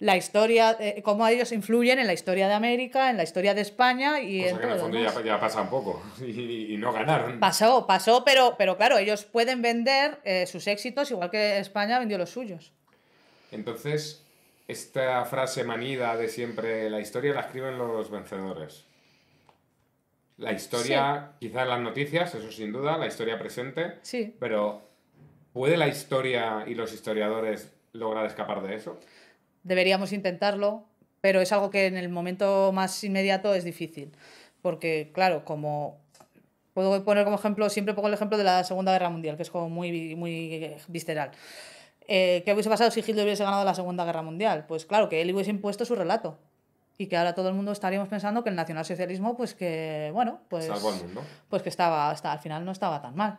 A: la historia, eh, cómo ellos influyen en la historia de América, en la historia de España y que En el fondo
B: ya, pasa un poco (laughs) y, no ganaron.
A: Pasó, pasó, pero, pero claro, ellos pueden vender eh, sus éxitos igual que España vendió los suyos.
B: Entonces, esta frase manida de siempre, la historia la escriben los vencedores. La historia, quizás las noticias, eso sin duda, la historia presente. Sí. Pero, ¿puede la historia y los historiadores lograr escapar de eso?
A: deberíamos intentarlo, pero es algo que en el momento más inmediato es difícil. Porque, claro, como puedo poner como ejemplo, siempre pongo el ejemplo de la Segunda Guerra Mundial, que es como muy, muy visceral. Eh, ¿Qué hubiese pasado si Hitler hubiese ganado la Segunda Guerra Mundial? Pues claro, que él hubiese impuesto su relato. Y que ahora todo el mundo estaríamos pensando que el nacionalsocialismo, pues que, bueno, pues. al mundo. Pues que estaba, hasta, al final no estaba tan mal.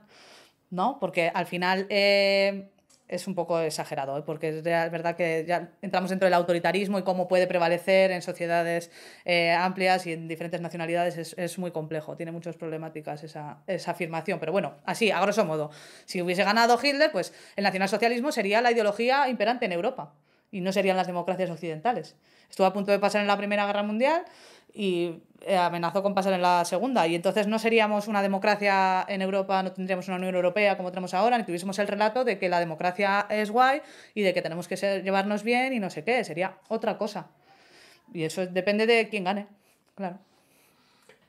A: ¿No? Porque al final eh, es un poco exagerado, ¿eh? porque es verdad que ya entramos dentro del autoritarismo y cómo puede prevalecer en sociedades eh, amplias y en diferentes nacionalidades es, muy complejo, tiene muchas problemáticas esa, esa, afirmación. Pero bueno, así, a grosso modo, si hubiese ganado Hitler, pues el nacionalsocialismo sería la ideología imperante en Europa y no serían las democracias occidentales. Estuvo a punto de pasar en la Primera Guerra Mundial y eh, amenazó con pasar en la Segunda. Y entonces no seríamos una democracia en Europa, no tendríamos una Unión Europea como tenemos ahora, ni tuviésemos el relato de que la democracia es guay y de que tenemos que ser, llevarnos bien y no sé qué. Sería otra cosa. Y eso depende de quién gane, claro.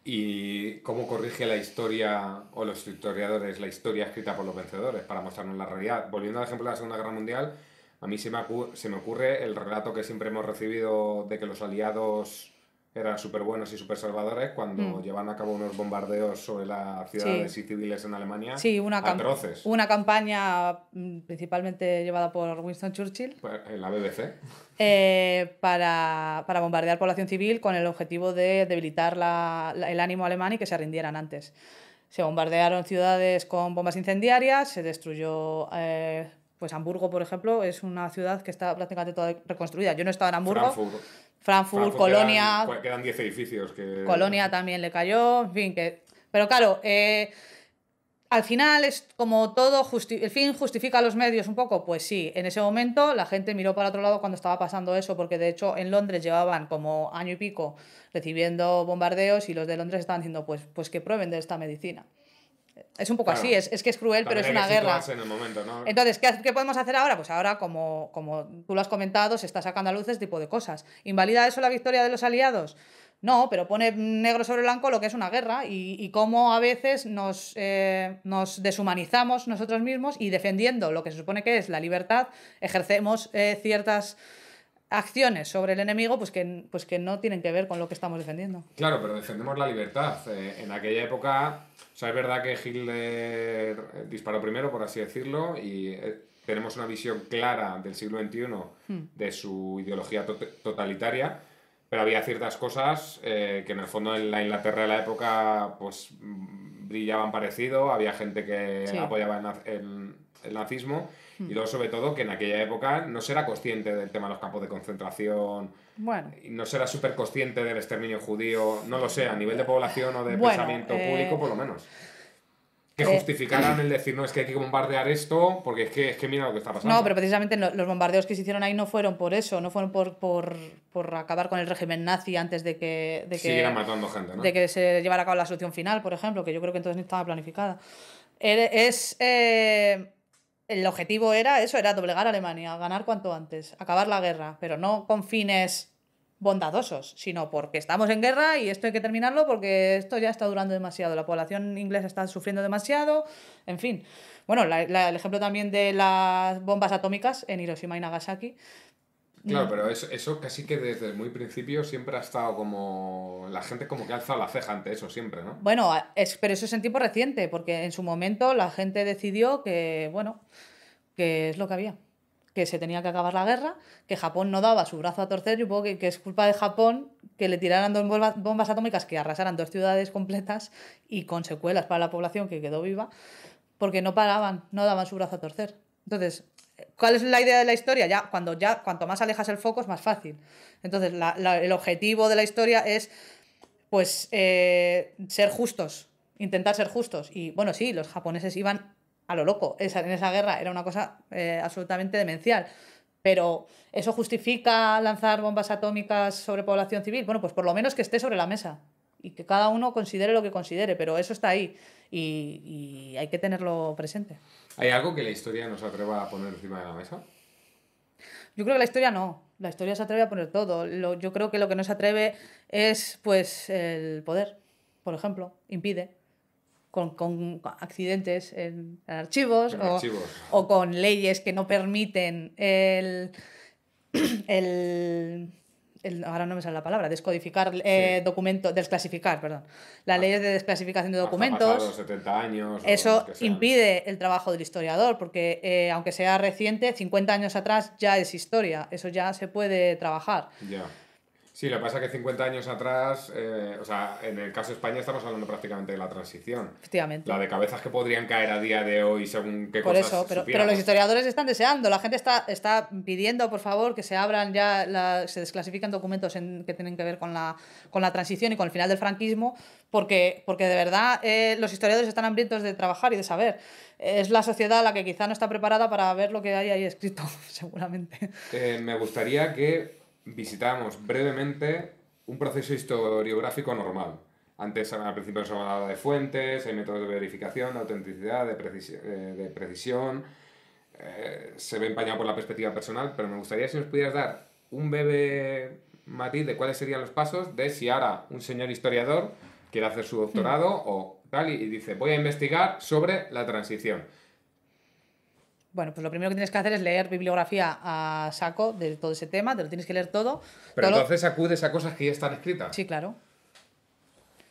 B: ¿Y cómo corrige la historia o los historiadores la historia escrita por los vencedores para mostrarnos la realidad? Volviendo al ejemplo de la Segunda Guerra Mundial, a mí se me, se me ocurre el relato que siempre hemos recibido de que los aliados eran súper buenos y súper salvadores cuando llevaban mm. llevan a cabo unos bombardeos sobre las ciudades y civiles en Alemania. Sí, una, una
A: campaña mm, principalmente llevada por Winston Churchill. En pues, eh, la BBC. Eh, para, bombardear población civil con el objetivo de debilitar el ánimo alemán y que se rindieran antes. Se bombardearon ciudades con bombas incendiarias, se destruyó eh, pues Hamburgo, por ejemplo, es una ciudad que está prácticamente toda reconstruida. Yo no estaba en Hamburgo. Frankfurt, Colonia.
B: Quedan 10 edificios. Colonia
A: también le cayó, en fin, que. Pero claro, eh, al final es como todo, el fin justifica los medios un poco. Pues sí, en ese momento la gente miró para otro lado cuando estaba pasando eso, porque de hecho en Londres llevaban como año y pico recibiendo bombardeos y los de Londres estaban diciendo, pues, pues que prueben de esta medicina. Es un poco así, es, que es cruel, pero es una guerra. Entonces, ¿qué, ¿qué, podemos hacer ahora? Pues ahora, como, como tú lo has comentado, se está sacando a luz este tipo de cosas. ¿Invalida eso la victoria de los aliados? No, pero pone negro sobre blanco lo que es una guerra y, y cómo a veces nos, eh, nos, deshumanizamos nosotros mismos y defendiendo lo que se supone que es la libertad, ejercemos eh, ciertas acciones sobre el enemigo pues que, pues que no tienen que ver con lo que estamos defendiendo.
B: Claro, pero defendemos la libertad. Eh, en aquella época sea, es verdad que Hitler eh, disparó primero, por así decirlo, y eh, tenemos una visión clara del siglo XXI hmm. de su ideología totalitaria, pero había ciertas cosas eh, que en el fondo en la Inglaterra de la época pues mm, brillaban parecido, había gente que apoyaba el, el, nazismo, y hmm. luego sobre todo que en aquella época no se era consciente del tema de los campos de concentración, bueno. No será súper consciente del exterminio judío, no lo sé, a nivel de población o de pensamiento eh, público, por lo menos.
A: Que eh, justificaran eh.
B: el decir, no, es que hay que bombardear esto, porque es que, mira lo que está pasando. No, pero
A: precisamente los bombardeos que se hicieron ahí no fueron por eso, no fueron por, acabar con el régimen nazi antes de que, de que, se llevara a cabo la solución final, por ejemplo, que yo creo que entonces ni estaba planificada. Er, es. el objetivo era eso, era doblegar a Alemania, ganar cuanto antes, acabar la guerra, pero no con fines bondadosos, sino porque estamos en guerra y esto hay que terminarlo porque esto ya está durando demasiado, la población inglesa está sufriendo demasiado, en fin. Bueno, el ejemplo también de las bombas atómicas en Hiroshima y Nagasaki. Claro, pero
B: eso, casi que desde muy principio siempre ha estado como... La gente como que ha alzado la ceja ante eso siempre, ¿no?
A: Bueno, pero eso es en tiempo reciente, porque en su momento la gente decidió que, bueno, que es lo que había que se tenía que acabar la guerra, que Japón no daba su brazo a torcer, yo supongo que, es culpa de Japón que le tiraran dos bombas, atómicas que arrasaran dos ciudades completas y con secuelas para la población que quedó viva, porque no paraban, no daban su brazo a torcer. Entonces, ¿Cuál es la idea de la historia? Ya, cuando ya, cuanto más alejas el foco es más fácil. Entonces, el objetivo de la historia es, pues, eh, ser justos, intentar ser justos. Y bueno, sí, los japoneses iban a lo loco. Esa, en esa guerra era una cosa eh, absolutamente demencial. Pero ¿eso justifica lanzar bombas atómicas sobre población civil? Bueno, pues por lo menos que esté sobre la mesa y que cada uno considere lo que considere, pero eso está ahí y, hay que tenerlo presente.
B: ¿Hay algo que la historia nos atreva a poner encima de la mesa?
A: Yo creo que la historia no. La historia se atreve a poner todo. yo creo que lo que no se atreve es pues el poder, por ejemplo, impide con, accidentes en, archivos, o, con leyes que no permiten (clears throat) el, el ahora no me sale la palabra, descodificar eh, documentos, desclasificar, perdón, las ah. leyes de desclasificación de documentos.
B: 70 años. Eso
A: impide el trabajo del historiador, porque eh, aunque sea reciente, 50 años atrás ya es historia, eso ya se puede trabajar.
B: Sí, lo que pasa es que 50 años atrás, eh, o sea, en el caso de España estamos hablando prácticamente de la transición.
A: Efectivamente. La de cabezas
B: que podrían caer a día de hoy según qué por cosas. Por eso, pero, pero, los
A: historiadores están deseando, la gente está, está pidiendo, por favor, que se abran ya, se desclasifiquen documentos que tienen que ver con la, con la transición y con el final del franquismo, porque, porque de verdad eh, los historiadores están hambrientos de trabajar y de saber. Es la sociedad la que quizá no está preparada para ver lo que hay ahí escrito, (laughs) seguramente.
B: Eh, me gustaría que visitamos brevemente un proceso historiográfico normal. Antes, al principio, se hablaba de fuentes, hay métodos de verificación, de autenticidad, de, eh, precisión. Eh, se ve empañado por la perspectiva personal, pero me gustaría si nos pudieras dar un breve matiz de cuáles serían los pasos de si ahora un señor historiador quiere hacer su doctorado mm. o tal y dice voy a investigar sobre la transición
A: bueno, pues lo primero que tienes que hacer es leer bibliografía a saco de todo ese tema, te lo tienes que leer todo. Pero entonces
B: acudes a cosas que ya están escritas.
A: Sí, claro.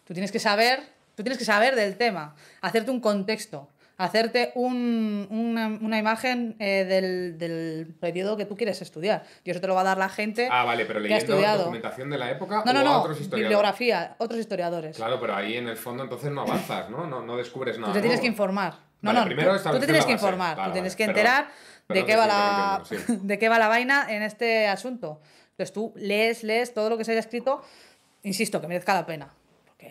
A: Tú tienes que saber, tú tienes que saber del tema, hacerte un contexto hacerte una, imagen eh, del, del, periodo que tú quieres estudiar. Y eso te lo va a dar la gente. Ah, vale, pero leyendo que
B: documentación de la
A: época no, o otros historiadores. Bibliografía, otros historiadores. Claro,
B: pero ahí en el fondo entonces no avanzas, ¿no? No, descubres nada. Tú te tienes que informar.
A: No, no, no, tú, te tienes que informar, tú tienes que enterar de, qué va la, (laughs) de qué va la vaina en este asunto. Entonces tú lees, lees todo lo que se haya escrito, insisto, que merezca la pena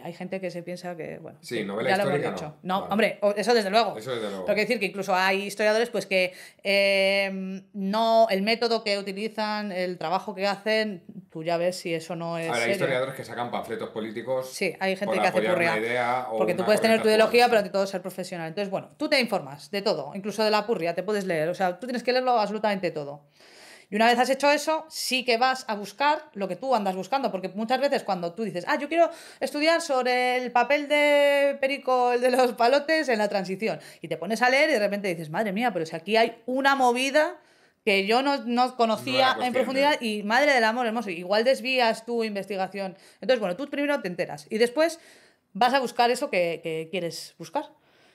A: hay gente que se piensa que, bueno, sí, novela ya lo dicho. No, hombre, eso desde luego. Eso desde luego. Pero que decir que incluso hay historiadores pues que em, no, el método que utilizan, el trabajo que hacen, tú ya ves si eso no es. hay historiadores
B: que sacan panfletos políticos. Sí, hay gente que hace Idea porque tú puedes tener tu ideología,
A: pero ante todo ser profesional. Entonces, bueno, tú te informas de todo, incluso de la purria, te puedes leer. O sea, tú tienes que leerlo absolutamente todo. Y una vez has hecho eso, sí que vas a buscar lo que tú andas buscando, porque muchas veces cuando tú dices, ah, yo quiero estudiar sobre el papel de Perico, el de los palotes, en la transición, y te pones a leer y de repente dices, madre mía, pero si aquí hay una movida que yo no, conocía en profundidad y madre del amor hermoso, igual desvías tu investigación. Entonces, bueno, tú primero te enteras y después vas a buscar eso que, que quieres buscar.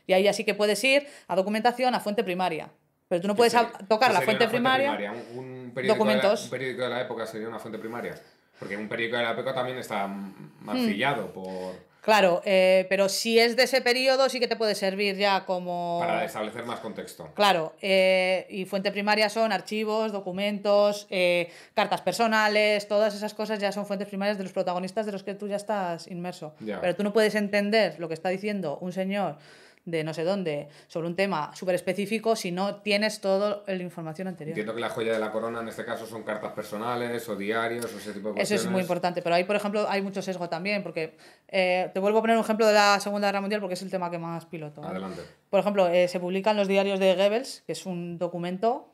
A: Y ahí así que puedes ir a documentación, a fuente primaria, pero tú no puedes tocar la fuente, primaria.
B: un, documentos. un periódico de la época sería una fuente primaria. Porque un periódico de la época también está hmm. marcillado por.
A: Claro, eh, pero si es de ese periodo, sí que te puede servir ya como. Para establecer
B: más contexto.
A: Claro, eh, y fuente primaria son archivos, documentos, eh, cartas personales, todas esas cosas ya son fuentes primarias de los protagonistas de los que tú ya estás inmerso. Pero tú no puedes entender lo que está diciendo un señor de no sé dónde sobre un tema súper específico si no tienes toda la información anterior. Entiendo
B: que la joya de la corona en este caso son cartas personales o diarios o ese tipo de cosas. Eso es muy importante,
A: pero ahí, por ejemplo, hay mucho sesgo también, porque eh, te vuelvo a poner un ejemplo de la Segunda Guerra Mundial porque es el tema que más piloto. Adelante. Por ejemplo, eh, se publican los diarios de Goebbels, que es un documento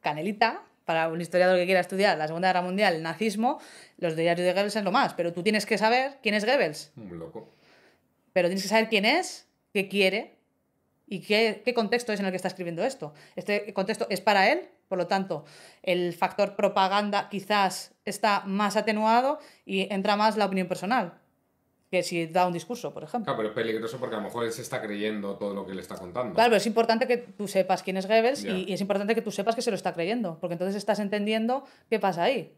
A: canelita, para un historiador que quiera estudiar la Segunda Guerra Mundial, el nazismo, los diarios de Goebbels es lo más, pero tú tienes que saber quién es Goebbels. Un loco. Pero tienes que saber quién es, qué quiere y qué, contexto es en el que está escribiendo esto. Este contexto es para él, por lo tanto, el factor propaganda quizás está más atenuado y entra más la opinión personal que si da un discurso, por ejemplo. Claro,
B: pero es peligroso porque a lo mejor él se está creyendo todo lo que le está contando. Claro, pero es
A: importante que tú sepas quién es Goebbels y, es importante que tú sepas que se lo está creyendo, porque entonces estás entendiendo qué pasa ahí.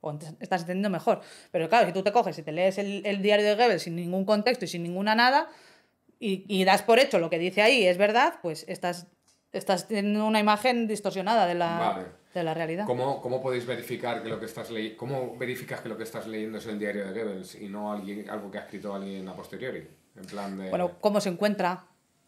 A: O estás entendiendo mejor. Pero claro, si tú te coges y te lees el, el diario de Goebbels sin ningún contexto y sin ninguna nada, y, y, das por hecho lo que dice ahí es verdad, pues estás, estás teniendo una imagen distorsionada de la, de la realidad.
B: ¿Cómo, ¿Cómo, podéis verificar que lo que estás leyendo, cómo verificas que lo que estás leyendo es el diario de Goebbels y no alguien, algo que ha escrito alguien a posteriori? En plan de... Bueno,
A: cómo se encuentra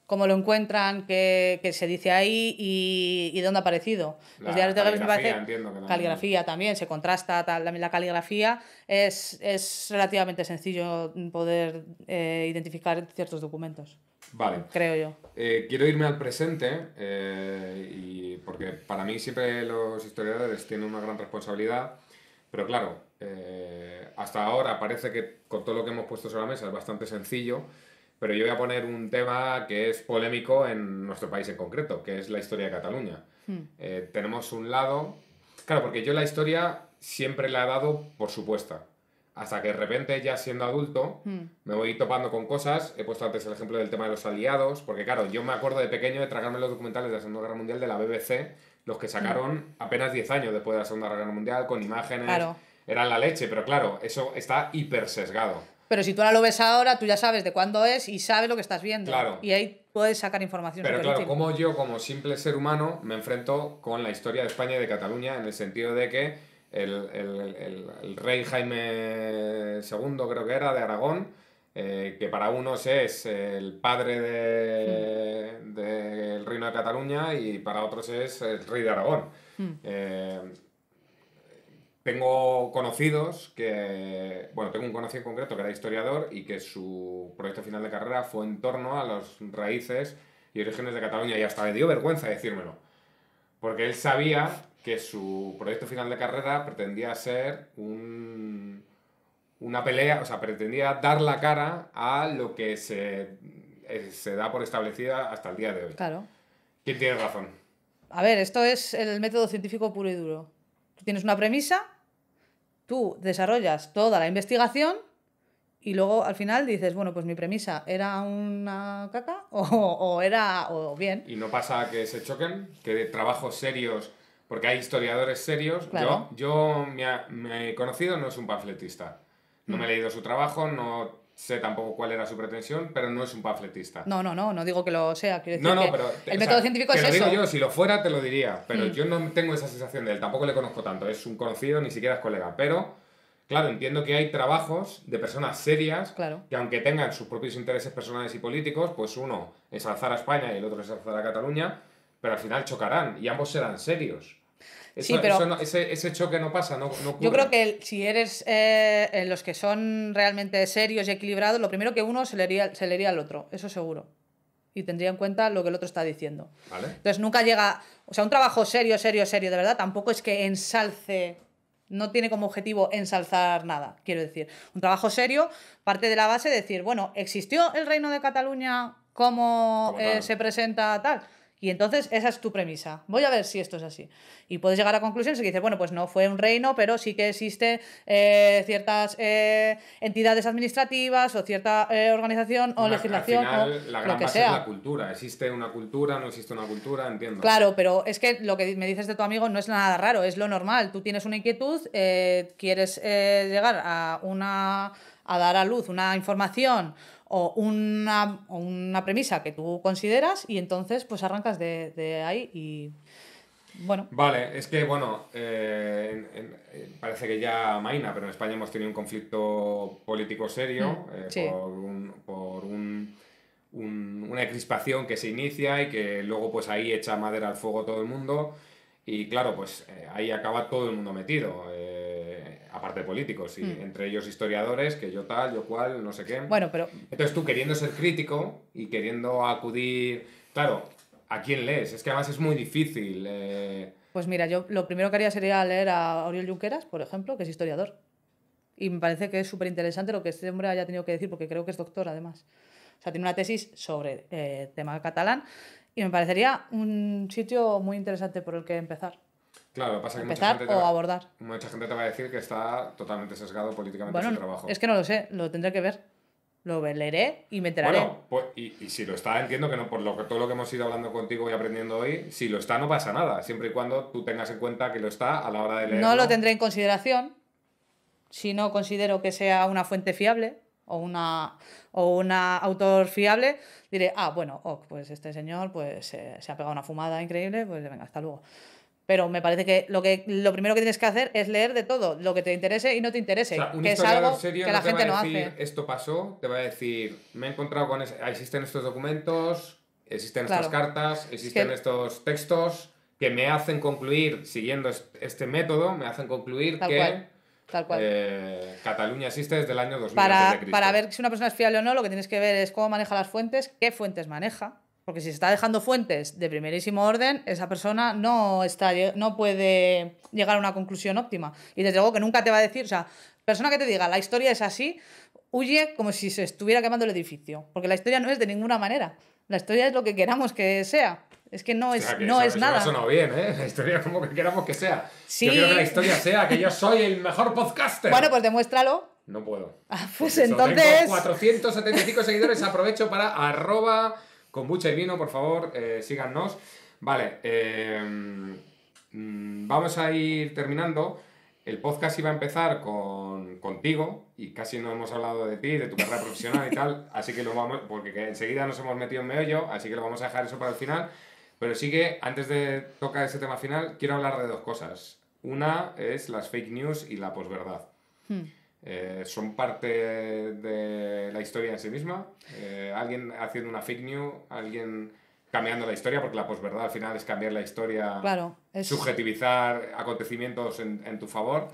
A: cómo lo encuentran, qué, se dice ahí y, y de dónde ha aparecido. La los diarios de Caligrafía también, se contrasta tal, también la caligrafía. Es, es relativamente sencillo poder eh, identificar ciertos documentos. Vale. Creo yo.
B: Eh, quiero irme al presente, eh, y porque para mí siempre los historiadores tienen una gran responsabilidad, pero claro, hasta ahora parece que con todo lo que hemos puesto sobre la mesa es bastante sencillo pero yo voy a poner un tema que es polémico en nuestro país en concreto, que es la historia de Cataluña. Hmm. Eh, tenemos un lado, claro, porque yo la historia siempre la he dado por supuesta, hasta que de repente ya siendo adulto hmm. me voy topando con cosas, he puesto antes el ejemplo del tema de los aliados, porque claro, yo me acuerdo de pequeño de tragarme los documentales de la Segunda Guerra Mundial de la BBC, los que hmm. sacaron apenas 10 años después de la Segunda Guerra Mundial, con imágenes, claro. eran la leche, pero claro, eso está hiper sesgado.
A: Pero si tú ahora lo ves ahora, tú ya sabes de cuándo es y sabes lo que estás viendo. Y ahí puedes sacar información. Pero claro,
B: como yo, como simple ser humano, me enfrento con la historia de España y de Cataluña en el sentido de que el, rey Jaime II, creo que era, de Aragón, eh, que para unos es el padre hmm. del reino de Cataluña y para otros es el rey de Aragón. Hmm. Eh, tengo conocidos que, bueno, tengo un conocido en concreto que era historiador y que su proyecto final de carrera fue en torno a las raíces y orígenes de Cataluña y hasta me dio vergüenza decírmelo. Porque él sabía que su proyecto final de carrera pretendía ser un, una pelea, o sea, pretendía dar la cara a lo que se, eh, se da por establecida hasta el día de hoy. Claro. ¿Quién tiene razón?
A: A ver, esto es el método científico puro y duro. Tú tienes una premisa tú desarrollas toda la investigación y luego al final dices, bueno, pues mi premisa era una caca (laughs) o, era o bien.
B: Y no pasa que se choquen, que de trabajos serios, porque hay historiadores serios. Yo, me, he conocido no es un panfletista. No me he mm. leído su trabajo, no sé tampoco cuál era su pretensión, pero no es un panfletista.
A: No, no, no, no digo que lo sea. El método científico es eso.
B: si lo fuera te lo diría, pero mm. yo no tengo esa sensación de él, tampoco le conozco tanto, es un conocido, ni siquiera es colega, pero. Claro, entiendo que hay trabajos de personas serias que aunque tengan sus propios intereses personales y políticos, pues uno es alzar a España y el otro es alzar a Cataluña, pero al final chocarán y ambos serán serios pero... ese, ese, choque no pasa, no, Yo creo
A: que si eres eh, eh, los que son realmente serios y equilibrados, lo primero que uno se leería, se al otro, eso seguro. Y tendría en cuenta lo que el otro está diciendo. Entonces nunca llega. O sea, un trabajo serio, serio, serio, de verdad, tampoco es que ensalce no tiene como objetivo ensalzar nada, quiero decir. Un trabajo serio parte de la base de decir, bueno, ¿existió el reino de Cataluña como, eh, se presenta tal? Y entonces esa es tu premisa. Voy a ver si esto es así. Y puedes llegar a conclusiones que dices, bueno, pues no fue un reino, pero sí que existe eh, ciertas eh, entidades administrativas o cierta eh, organización o legislación al final, o la gran lo que base sea. Es la
B: cultura. Existe una cultura, no existe una cultura, entiendo. Claro,
A: pero es que lo que me dices de tu amigo no es nada raro, es lo normal. Tú tienes una inquietud, quieres llegar a una a dar a luz una información o una, premisa que tú consideras y entonces pues arrancas de, ahí y... Bueno.
B: Vale, es que bueno, eh, eh, parece que ya maina, pero en España hemos tenido un conflicto político serio mm, eh, por, una crispación que se inicia y que luego pues ahí echa madera al fuego todo el mundo y claro, pues ahí acaba todo el mundo metido de políticos, y hmm. entre ellos historiadores, que yo tal, yo cual, no sé qué. Bueno, pero... Entonces tú queriendo ser crítico y queriendo acudir... Claro, ¿a quién lees? Es que además es muy difícil.
A: Eh. Pues mira, yo lo primero que haría sería leer a Oriol Junqueras, por ejemplo, que es historiador. Y me parece que es súper interesante lo que este hombre haya tenido que decir, porque creo que es doctor además. O sea, tiene una tesis sobre eh, tema catalán y me parecería un sitio muy interesante por el que empezar. Claro, que empezar mucha gente o abordar.
B: Mucha gente te va a decir que está totalmente sesgado políticamente bueno, su trabajo. Es que
A: no lo sé, lo tendré que ver. Lo leeré y me enteraré. Bueno,
B: pues, y, si lo está, entiendo que no, por lo que, todo lo que hemos ido hablando contigo y aprendiendo hoy, si lo está no pasa nada, siempre y cuando tú tengas en cuenta que lo está a la hora de leer. No lo tendré
A: en consideración si no considero que sea una fuente fiable o una o una autor fiable, diré, ah, bueno, oh, pues este señor pues eh, se ha pegado una fumada increíble, pues venga, hasta luego. Pero me parece que lo, que lo primero que tienes que hacer es leer de todo, lo que te interese y no te interese. que es algo que la no gente no hace.
B: Esto pasó, te va a decir, me he encontrado con. Existen estos documentos, existen estas cartas, existen estos textos que me hacen concluir, siguiendo este método, me hacen concluir que. Eh, Cataluña existe desde el año 2000. Para, para
A: ver si una persona es fiable o no, lo que tienes que ver es cómo maneja las fuentes, qué fuentes maneja, porque si se está dejando fuentes de primerísimo orden, esa persona no, está, no puede llegar a una conclusión óptima. Y desde luego que nunca te va a decir, o sea, persona que te diga la historia es así, huye como si se estuviera quemando el edificio. Porque la historia no es de ninguna manera. La historia es lo que queramos que sea. Es que no es, no es nada. bien, ¿eh?
B: La historia como que queramos que sea. quiero que la historia sea que yo soy el mejor podcaster. Bueno, pues
A: demuéstralo.
B: No puedo. Ah,
A: pues entonces.
B: 475 seguidores. Aprovecho para arroba Kombucha y vino, por favor, eh, síganos. Vale, em, vamos a ir terminando. El podcast iba a empezar con, contigo y casi no hemos hablado de ti, de tu carrera profesional y tal, (laughs) así que lo vamos, porque enseguida nos hemos metido en meollo, así que lo vamos a dejar eso para el final. Pero sí que antes de tocar ese tema final, quiero hablar de dos cosas. Una es las fake news y la posverdad. Hmm. Eh, son parte de la historia en sí misma. Eh, alguien haciendo una fake news, alguien cambiando la historia, porque la posverdad al final es cambiar la historia, subjetivizar acontecimientos en, en, tu favor.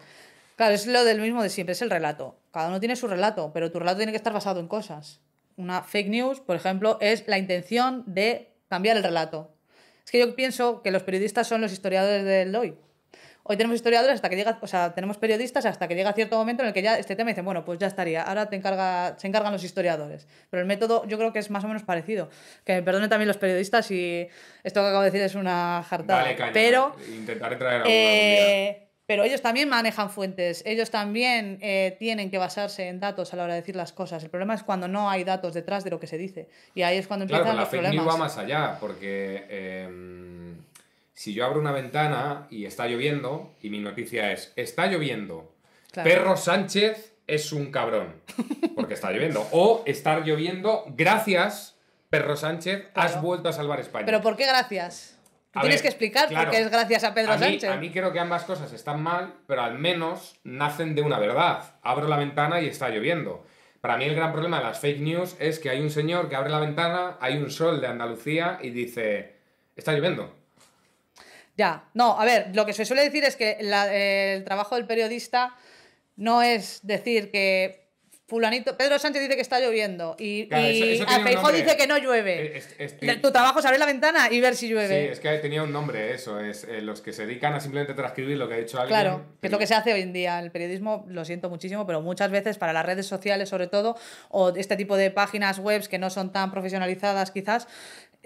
A: Claro, es lo del mismo de siempre, es el relato. Cada uno tiene su relato, pero tu relato tiene que estar basado en cosas. Una fake news, por ejemplo, es la intención de cambiar el relato. Es que yo pienso que los periodistas son los historiadores del hoy. Hoy tenemos historiadores hasta que llega, o sea, tenemos periodistas hasta que llega cierto momento en el que ya este tema dice, bueno, pues ya estaría, ahora te encarga, se encargan los historiadores. Pero el método yo creo que es más o menos parecido. Que me perdonen también los periodistas si esto que acabo de decir es una jartada. caña, pero
B: intentaré traer alguna
A: eh, pero ellos también manejan fuentes, ellos también eh, tienen que basarse en datos a la hora de decir las cosas. El problema es cuando no hay datos detrás de lo que se dice. Y ahí es cuando empiezan la va más allá,
B: porque em, si yo abro una ventana y está lloviendo y mi noticia es, está lloviendo, Perro Sánchez es un cabrón, porque está lloviendo. O estar lloviendo, gracias, Perro Sánchez, has vuelto a salvar España. Pero
A: ¿por qué gracias? Tienes que explicar por qué es gracias a Pedro Sánchez. A mí
B: creo que ambas cosas están mal, pero al menos nacen de una verdad. Abro la ventana y está lloviendo. Para mí el gran problema de las fake news es que hay un señor que abre la ventana, hay un sol de Andalucía y dice, está lloviendo.
A: Ya, no, a ver, lo que se suele decir es que el trabajo del periodista no es decir que fulanito, Pedro Sánchez dice que está lloviendo y, dice que no llueve. Eh, tu trabajo es abrir la ventana y ver si llueve. Sí, es
B: que tenía un nombre eso, es eh, los que se dedican a simplemente transcribir lo que ha dicho alguien. Claro,
A: que es lo que se hace hoy en día. El periodismo, lo siento muchísimo, pero muchas veces para las redes sociales sobre todo, o este tipo de páginas web que no son tan profesionalizadas quizás,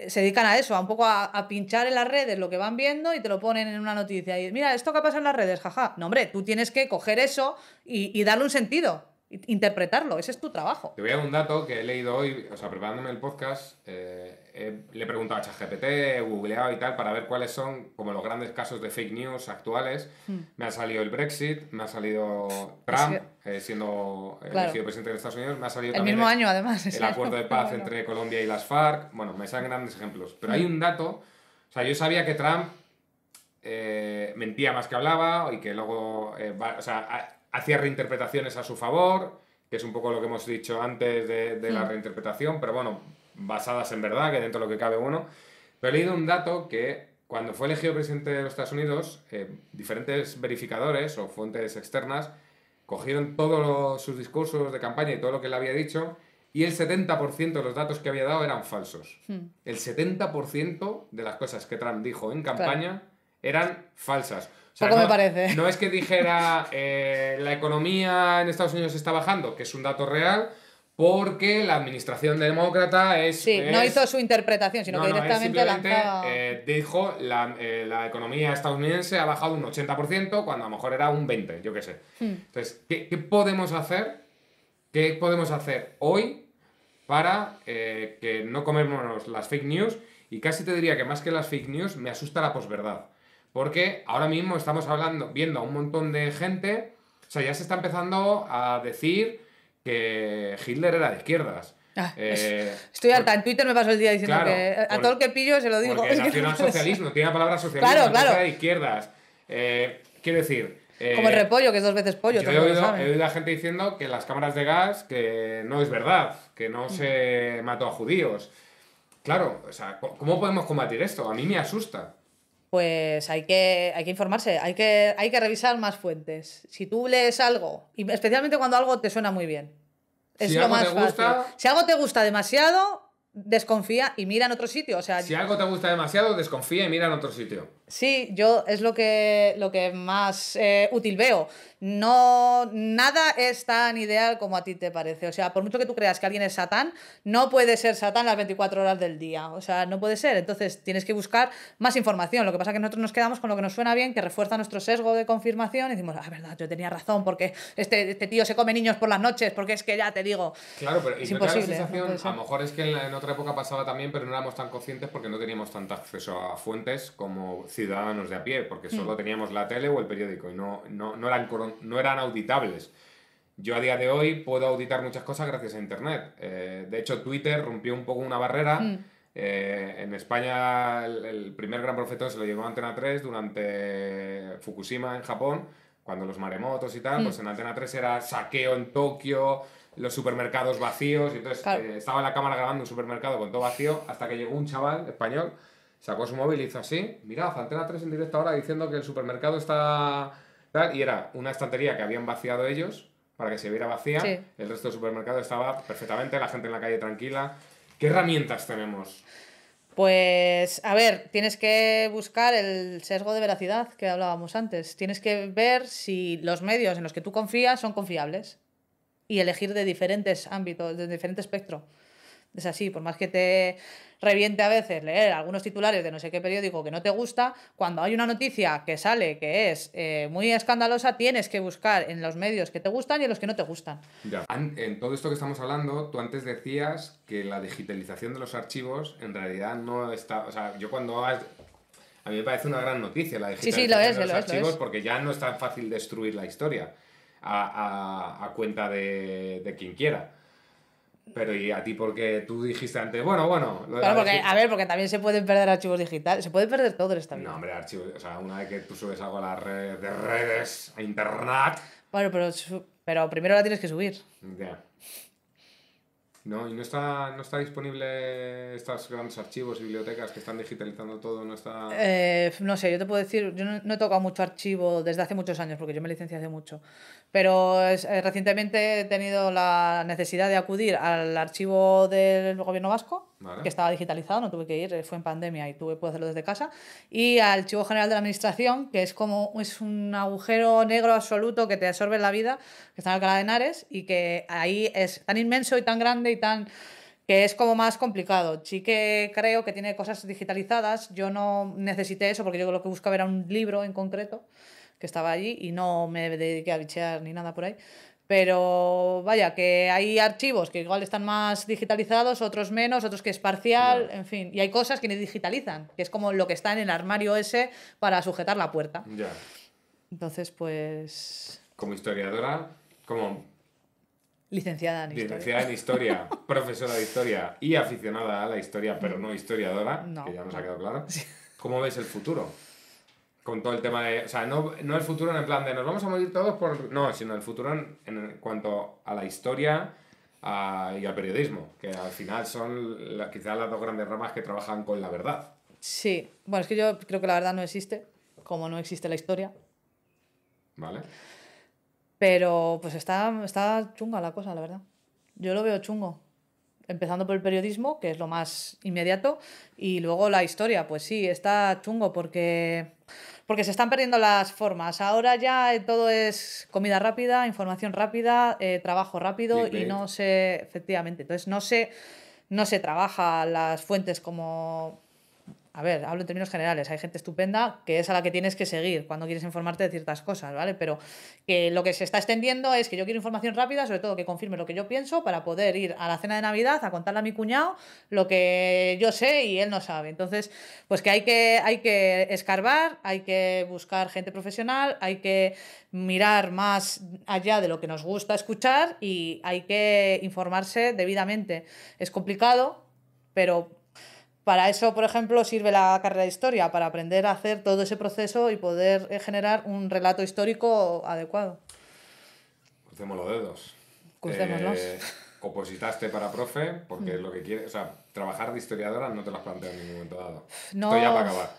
A: se dedican a eso, a un poco a, pinchar en las redes lo que van viendo y te lo ponen en una noticia. Y mira, esto que pasa en las redes, jaja. No, hombre, tú tienes que coger eso y, darle un sentido, interpretarlo, ese es tu trabajo.
B: Te voy a dar un dato que he leído hoy, o sea, preparándome el podcast, eh, eh, le he preguntado a ChatGPT, he googleado y tal para ver cuáles son como los grandes casos de fake news actuales. Hmm. Me ha salido el Brexit, me ha salido Trump eh, siendo el presidente de Estados Unidos, me ha salido el mismo año además el acuerdo de paz (laughs) entre Colombia y las FARC. Bueno, me salen grandes ejemplos, pero hay hmm. un dato, o sea, yo sabía que Trump eh, mentía más que hablaba y que luego, hacía reinterpretaciones a su favor, que es un poco lo que hemos dicho antes de, la hmm. reinterpretación, pero bueno basadas en verdad, que dentro de lo que cabe uno. Pero he leído un dato que cuando fue elegido presidente de los Estados Unidos, eh, diferentes verificadores o fuentes externas cogieron todos sus discursos de campaña y todo lo que él había dicho y el 70% de los datos que había dado eran falsos. Hmm. El 70% de las cosas que Trump dijo en campaña eran falsas. O sea, no, me parece. No es que dijera eh, la economía en Estados Unidos está bajando, que es un dato real, porque la administración demócrata es... Sí, no hizo su
A: interpretación, sino que directamente
B: eh, dijo, la, eh, la economía estadounidense ha bajado un 80% cuando a lo mejor era un 20%, yo qué sé. Hmm. Entonces, ¿qué, podemos hacer? ¿Qué podemos hacer hoy para eh, que no comemos las fake news? Y casi te diría que más que las fake news, me asusta la posverdad. Porque ahora mismo estamos hablando, viendo a un montón de gente, o sea, ya se está empezando a decir que Hitler era de izquierdas.
A: Ah, eh, estoy harta, en Twitter me paso el día diciendo que a todo el que pillo se lo digo. Porque (laughs) nacionalsocialismo,
B: tiene la palabra socialismo, claro, de izquierdas. Eh, quiero decir... Eh, Como el
A: repollo, que es dos veces pollo. Yo he oído, he
B: a gente diciendo que las cámaras de gas, que no es verdad, que no mm. se mató a judíos. Claro, o sea, ¿cómo podemos combatir esto? A mí me asusta
A: pues hay que, hay que informarse, hay que, hay que revisar más fuentes. Si tú lees algo, y especialmente cuando algo te suena muy bien, si algo te gusta, Si algo te gusta demasiado, desconfía y mira en otro sitio. O sea, si algo te gusta
B: demasiado, desconfía y mira en otro sitio.
A: Sí, yo es lo que, lo que más eh, útil veo. No, nada es tan ideal como a ti te parece. O sea, por mucho que tú creas que alguien es Satán, no puede ser Satán las 24 horas del día. O sea, no puede ser. Entonces tienes que buscar más información. Lo que pasa es que nosotros nos quedamos con lo que nos suena bien, que refuerza nuestro sesgo de confirmación. Y decimos, la ah, verdad, yo tenía razón, porque este, este tío se come niños por las noches, porque es que ya te digo. Claro, pero es imposible. a lo
B: mejor es que en, en otra época pasaba también, pero no éramos tan conscientes porque no teníamos tanto acceso a fuentes como ciudadanos de a pie, porque mm. solo teníamos la tele o el periódico y no, no, no, eran, no eran auditables. Yo a día de hoy puedo auditar muchas cosas gracias a Internet. Eh, de hecho, Twitter rompió un poco una barrera. Mm. Eh, en España el, primer gran profetón se lo llevó a Antena 3 durante Fukushima en Japón, cuando los maremotos y tal, mm. pues en Antena 3 era saqueo en Tokio, los supermercados vacíos, y entonces eh, estaba la cámara grabando un supermercado con todo vacío, hasta que llegó un chaval español sacó su móvil y hizo así, mirad, Antena 3 en directo ahora diciendo que el supermercado está... y era una estantería que habían vaciado ellos para que se viera vacía, el resto del supermercado estaba perfectamente, la gente en la calle tranquila. ¿Qué herramientas tenemos?
A: Pues, a ver, tienes que buscar el sesgo de veracidad que hablábamos antes. Tienes que ver si los medios en los que tú confías son confiables y elegir de diferentes ámbitos, de diferente espectro. Es así, por más que te reviente a veces leer algunos titulares de no sé qué periódico que no te gusta, cuando hay una noticia que sale que es eh, muy escandalosa, tienes que buscar en los medios que te gustan y en los que no te gustan.
B: En todo esto que estamos hablando, tú antes decías que la digitalización de los archivos en realidad no está... O sea, yo cuando a mí me parece una gran noticia la digitalización sí, sí, lo es, de los archivos porque ya no es tan fácil destruir la historia a, cuenta de, de quien quiera. Pero ¿y a ti porque tú dijiste antes, bueno, bueno? porque, a ver,
A: porque también se pueden perder archivos digitales, se puede perder todo también. también No, hombre, archivos, o sea,
B: una vez que tú subes algo a las redes, de redes, a internet...
A: Bueno, pero, pero primero la tienes que subir.
B: Ya. No, y no está, no está disponible estos grandes archivos y bibliotecas que están digitalizando todo, no está... Eh,
A: no sé, yo te puedo decir, yo no, he tocado mucho archivo desde hace muchos años, porque yo me licencié hace mucho, pero eh, recientemente he tenido la necesidad de acudir al archivo del gobierno vasco, que estaba digitalizado, no tuve que ir, eh, fue en pandemia y tuve puedo hacerlo desde casa, y al Chivo General de la Administración, que es como es un agujero negro absoluto que te absorbe la vida, que está en Alcalá de Henares y que ahí es tan inmenso y tan grande y tan que es como más complicado. Sí que creo que tiene cosas digitalizadas, yo no necesité eso porque yo lo que buscaba era un libro en concreto que estaba allí y no me dediqué a bichear ni nada por ahí. Pero vaya, que hay archivos que igual están más digitalizados, otros menos, otros que es parcial, en fin. Y hay cosas que ni digitalizan, que es como lo que está en el armario ese para sujetar la puerta. Ya. Entonces, pues.
B: Como historiadora, como.
A: Licenciada en historia. Licenciada en
B: historia, (laughs) profesora de historia y aficionada a la historia, pero no historiadora, que ya nos ha quedado claro. ¿Cómo ves el futuro? con todo el tema de. O sea, no, no el futuro en el plan de nos vamos a morir todos por. No, sino el futuro en, cuanto a la historia y al periodismo, que al final son quizás las dos grandes ramas que trabajan con la verdad.
A: Sí, bueno, es que yo creo que la verdad no existe, como no existe la historia. Vale. Pero pues está, está chunga la cosa, la verdad. Yo lo veo chungo empezando por el periodismo, que es lo más inmediato, y luego la historia, pues sí, está chungo porque porque se están perdiendo las formas. Ahora ya eh, todo es comida rápida, información rápida, eh, trabajo rápido y, no se, efectivamente, entonces no se, no se trabaja las fuentes como a ver, hablo en términos generales, hay gente estupenda que es a la que tienes que seguir cuando quieres informarte de ciertas cosas, ¿vale? Pero que lo que se está extendiendo es que yo quiero información rápida, sobre todo que confirme lo que yo pienso para poder ir a la cena de Navidad a contarle a mi cuñado lo que yo sé y él no sabe. Entonces, pues que hay que, hay que escarbar, hay que buscar gente profesional, hay que mirar más allá de lo que nos gusta escuchar y hay que informarse debidamente. Es complicado, pero para eso, por ejemplo, sirve la carrera de historia, para aprender a hacer todo ese proceso y poder eh, generar un relato histórico adecuado.
B: Crucemos los dedos. Crucémoslos. Eh, opositaste para profe, porque mm. lo que quieres, o sea, trabajar de historiadora no te las plantea en ningún momento dado. No,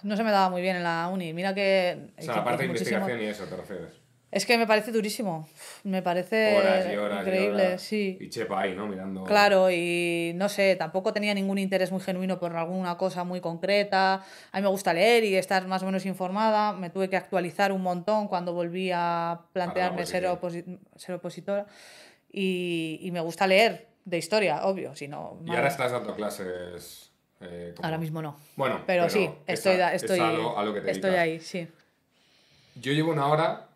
A: no se me daba muy bien en la uni. Mira que. O la parte de investigación
B: y eso, te refieres.
A: Es que me parece durísimo. Me parece increíble, y sí. Y chepa ahí, ¿no? Mirando. Claro, y no sé, tampoco tenía ningún interés muy genuino por alguna cosa muy concreta. A mí me gusta leer y estar más o menos informada. Me tuve que actualizar un montón cuando volví a plantearme ah, pues ser, ser, opositora. Y, y, me gusta leer de historia, obvio, si Y ahora estás
B: dando clases. Eh, ahora mismo no. Bueno, pero, sí, estoy, estoy, estoy ahí, sí. Yo llevo una hora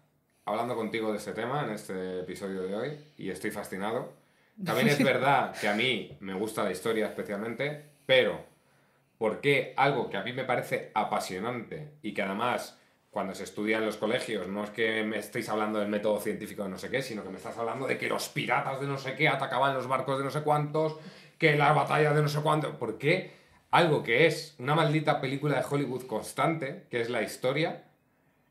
B: hablando contigo de este tema en este episodio de hoy y estoy fascinado. (laughs) También es verdad que a mí me gusta la historia especialmente, pero ¿por qué algo que a mí me parece apasionante y que además cuando se estudia en los colegios no es que me estéis hablando del método científico de no sé qué, sino que me estás hablando de que los piratas de no sé qué atacaban los barcos de no sé cuántos, que la batalla de no sé cuánto, ¿por qué algo que es una maldita película de Hollywood constante, que es la historia,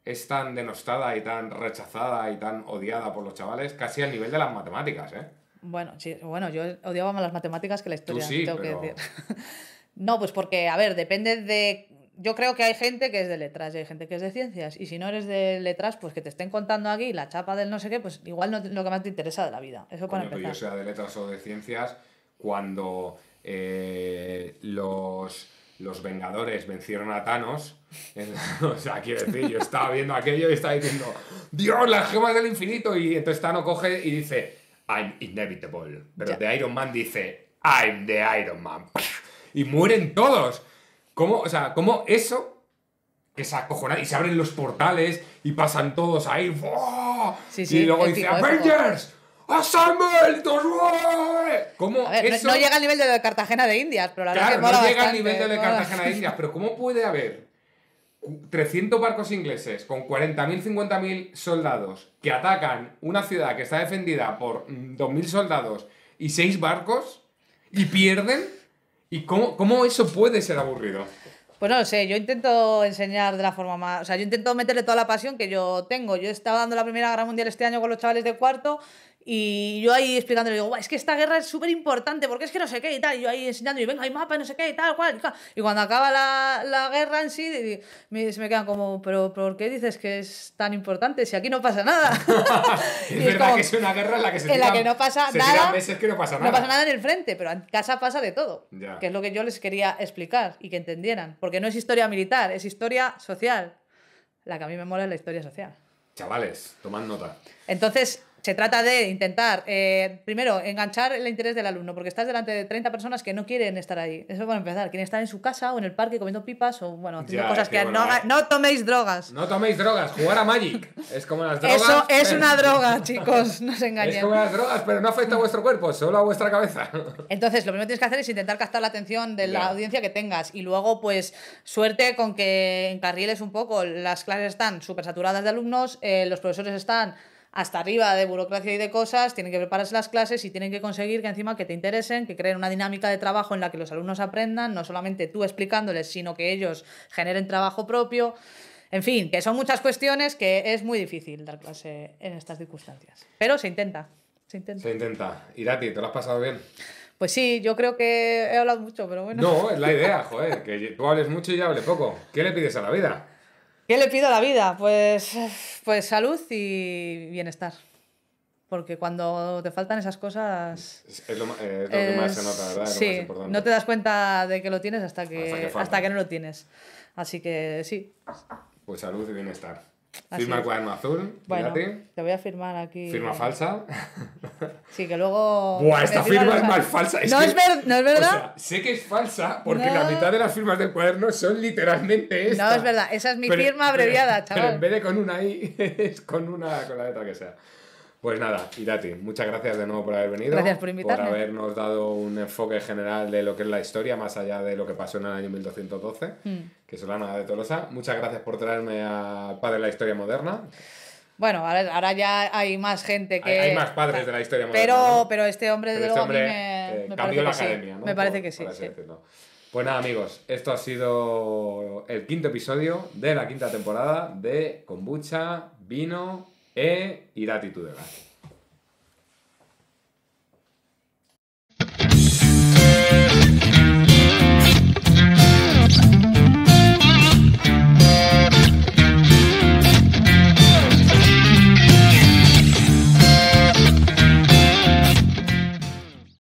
B: es tan denostada y tan rechazada y tan odiada por los chavales, casi al nivel de las matemáticas, ¿eh?
A: Bueno, sí, bueno, yo odiaba más las matemáticas que la historia, tengo que decir.
B: (laughs)
A: no, pues porque, a ver, depende de. Yo creo que hay gente que es de letras y hay gente que es de ciencias. Y si no eres de letras, pues que te estén contando aquí la chapa del no sé qué, pues igual no lo que más te interesa de la vida. Eso para empezar. yo sea
B: de letras o de ciencias, cuando eh, los los Vengadores vencieron a Thanos. (laughs) o sea, quiero decir, yo estaba viendo aquello y estaba diciendo, Dios, las gemas del infinito. Y entonces Thanos coge y dice, I'm inevitable. Pero de Iron Man dice, I'm the Iron Man. Y mueren todos. ¿Cómo, o sea, cómo eso que se acojonan y se abren los portales y pasan todos ahí.
A: y luego dice ¡Avengers! ¡A el ¿Cómo eso... no, llega al nivel de, Cartagena de Indias, pero la claro, verdad que no llega al nivel de, Cartagena de Indias,
B: pero ¿cómo puede haber 300 barcos ingleses con 40.000, 50.000 soldados que atacan una ciudad que está defendida por 2.000 mm, soldados y 6 barcos y pierden? ¿Y cómo, eso puede ser aburrido?
A: Pues no lo sé, yo intento enseñar de la forma más. O sea, yo intento meterle toda la pasión que yo tengo. Yo estaba dando la Primera Guerra Mundial este año con los chavales de cuarto y yo ahí explicándole, digo, es que esta guerra es súper importante, porque es que no sé qué y tal. Y yo ahí enseñando, y venga, hay mapa y no sé qué y tal, cual. Y, cuando acaba la, la, guerra en sí, me, se me quedan como, ¿Pero, ¿por qué dices que es tan importante si aquí no pasa nada?
B: (laughs) (laughs) es, verdad que es una guerra en la que se en la que no pasa se nada. meses que no pasa nada. No pasa nada
A: en el frente, pero en casa pasa de todo. Que es lo que yo les quería explicar y que entendieran. Porque no es historia militar, es historia social. La que a mí me mola es la historia social. Chavales, tomad nota. Entonces, se trata de intentar, eh, primero, enganchar el interés del alumno, porque estás delante de 30 personas que no quieren estar ahí. Eso para empezar. Quieren estar en su casa o en el parque comiendo pipas o, bueno, haciendo cosas que, eh, no, toméis drogas. No
B: toméis drogas, jugar a Magic. Es como las drogas. Eso es una droga, (laughs) chicos,
A: no os engañéis. Es como las
B: drogas, pero no afecta a vuestro cuerpo, solo a vuestra cabeza. (laughs)
A: Entonces, lo primero que tienes que hacer es intentar captar la atención de la audiencia que tengas y luego, pues, suerte con que encarriles un poco. Las clases están súper saturadas de alumnos, eh, los profesores están hasta arriba de burocracia y de cosas, tienen que prepararse las clases y tienen que conseguir que encima que te interesen, que creen una dinámica de trabajo en la que los alumnos aprendan, no solamente tú explicándoles, sino que ellos generen trabajo propio. En fin, que son muchas cuestiones que es muy difícil dar clase en estas circunstancias. Pero se intenta. Se intenta. Se
B: intenta. Irati, ¿te lo has pasado bien?
A: Pues sí, yo creo que he hablado mucho, pero bueno. No, es la idea, joder,
B: que tú hables mucho y yo hable poco. ¿Qué le pides a la vida?
A: ¿Qué le pido a la vida? Pues, pues salud y bienestar. Porque cuando te faltan esas cosas.
B: Es, eh, lo, que más se nota, ¿verdad? sí, no te
A: das cuenta de que lo tienes hasta que, hasta que no lo tienes. Así que sí.
B: Pues salud y bienestar. Firma el cuaderno azul.
A: te voy a firmar aquí. Firma falsa. Sí, que luego. Buah, esta firma, es más falsa. no, es verdad.
B: sé que es falsa porque la mitad de las firmas del cuaderno son literalmente esta. No, es verdad. Esa es mi firma abreviada, pero, en vez de con una I, (laughs) es con, una, con la letra que sea. Pues nada, Irati, muchas gracias de nuevo por haber venido. Gracias por invitarme. Por habernos dado un enfoque general de lo que es la historia, más allá de lo que pasó en el año 1212, mm. que es la nada de Tolosa. Muchas gracias por traerme al padre de la historia moderna.
A: Bueno, ahora, ya hay más gente que. Hay, más
B: padres de la historia moderna. Pero, pero
A: este hombre, de este eh, me, me cambió la academia, ¿no? Me parece que sí.
B: Pues nada, amigos, esto ha sido el quinto episodio de la quinta temporada de Kombucha, Vino e de base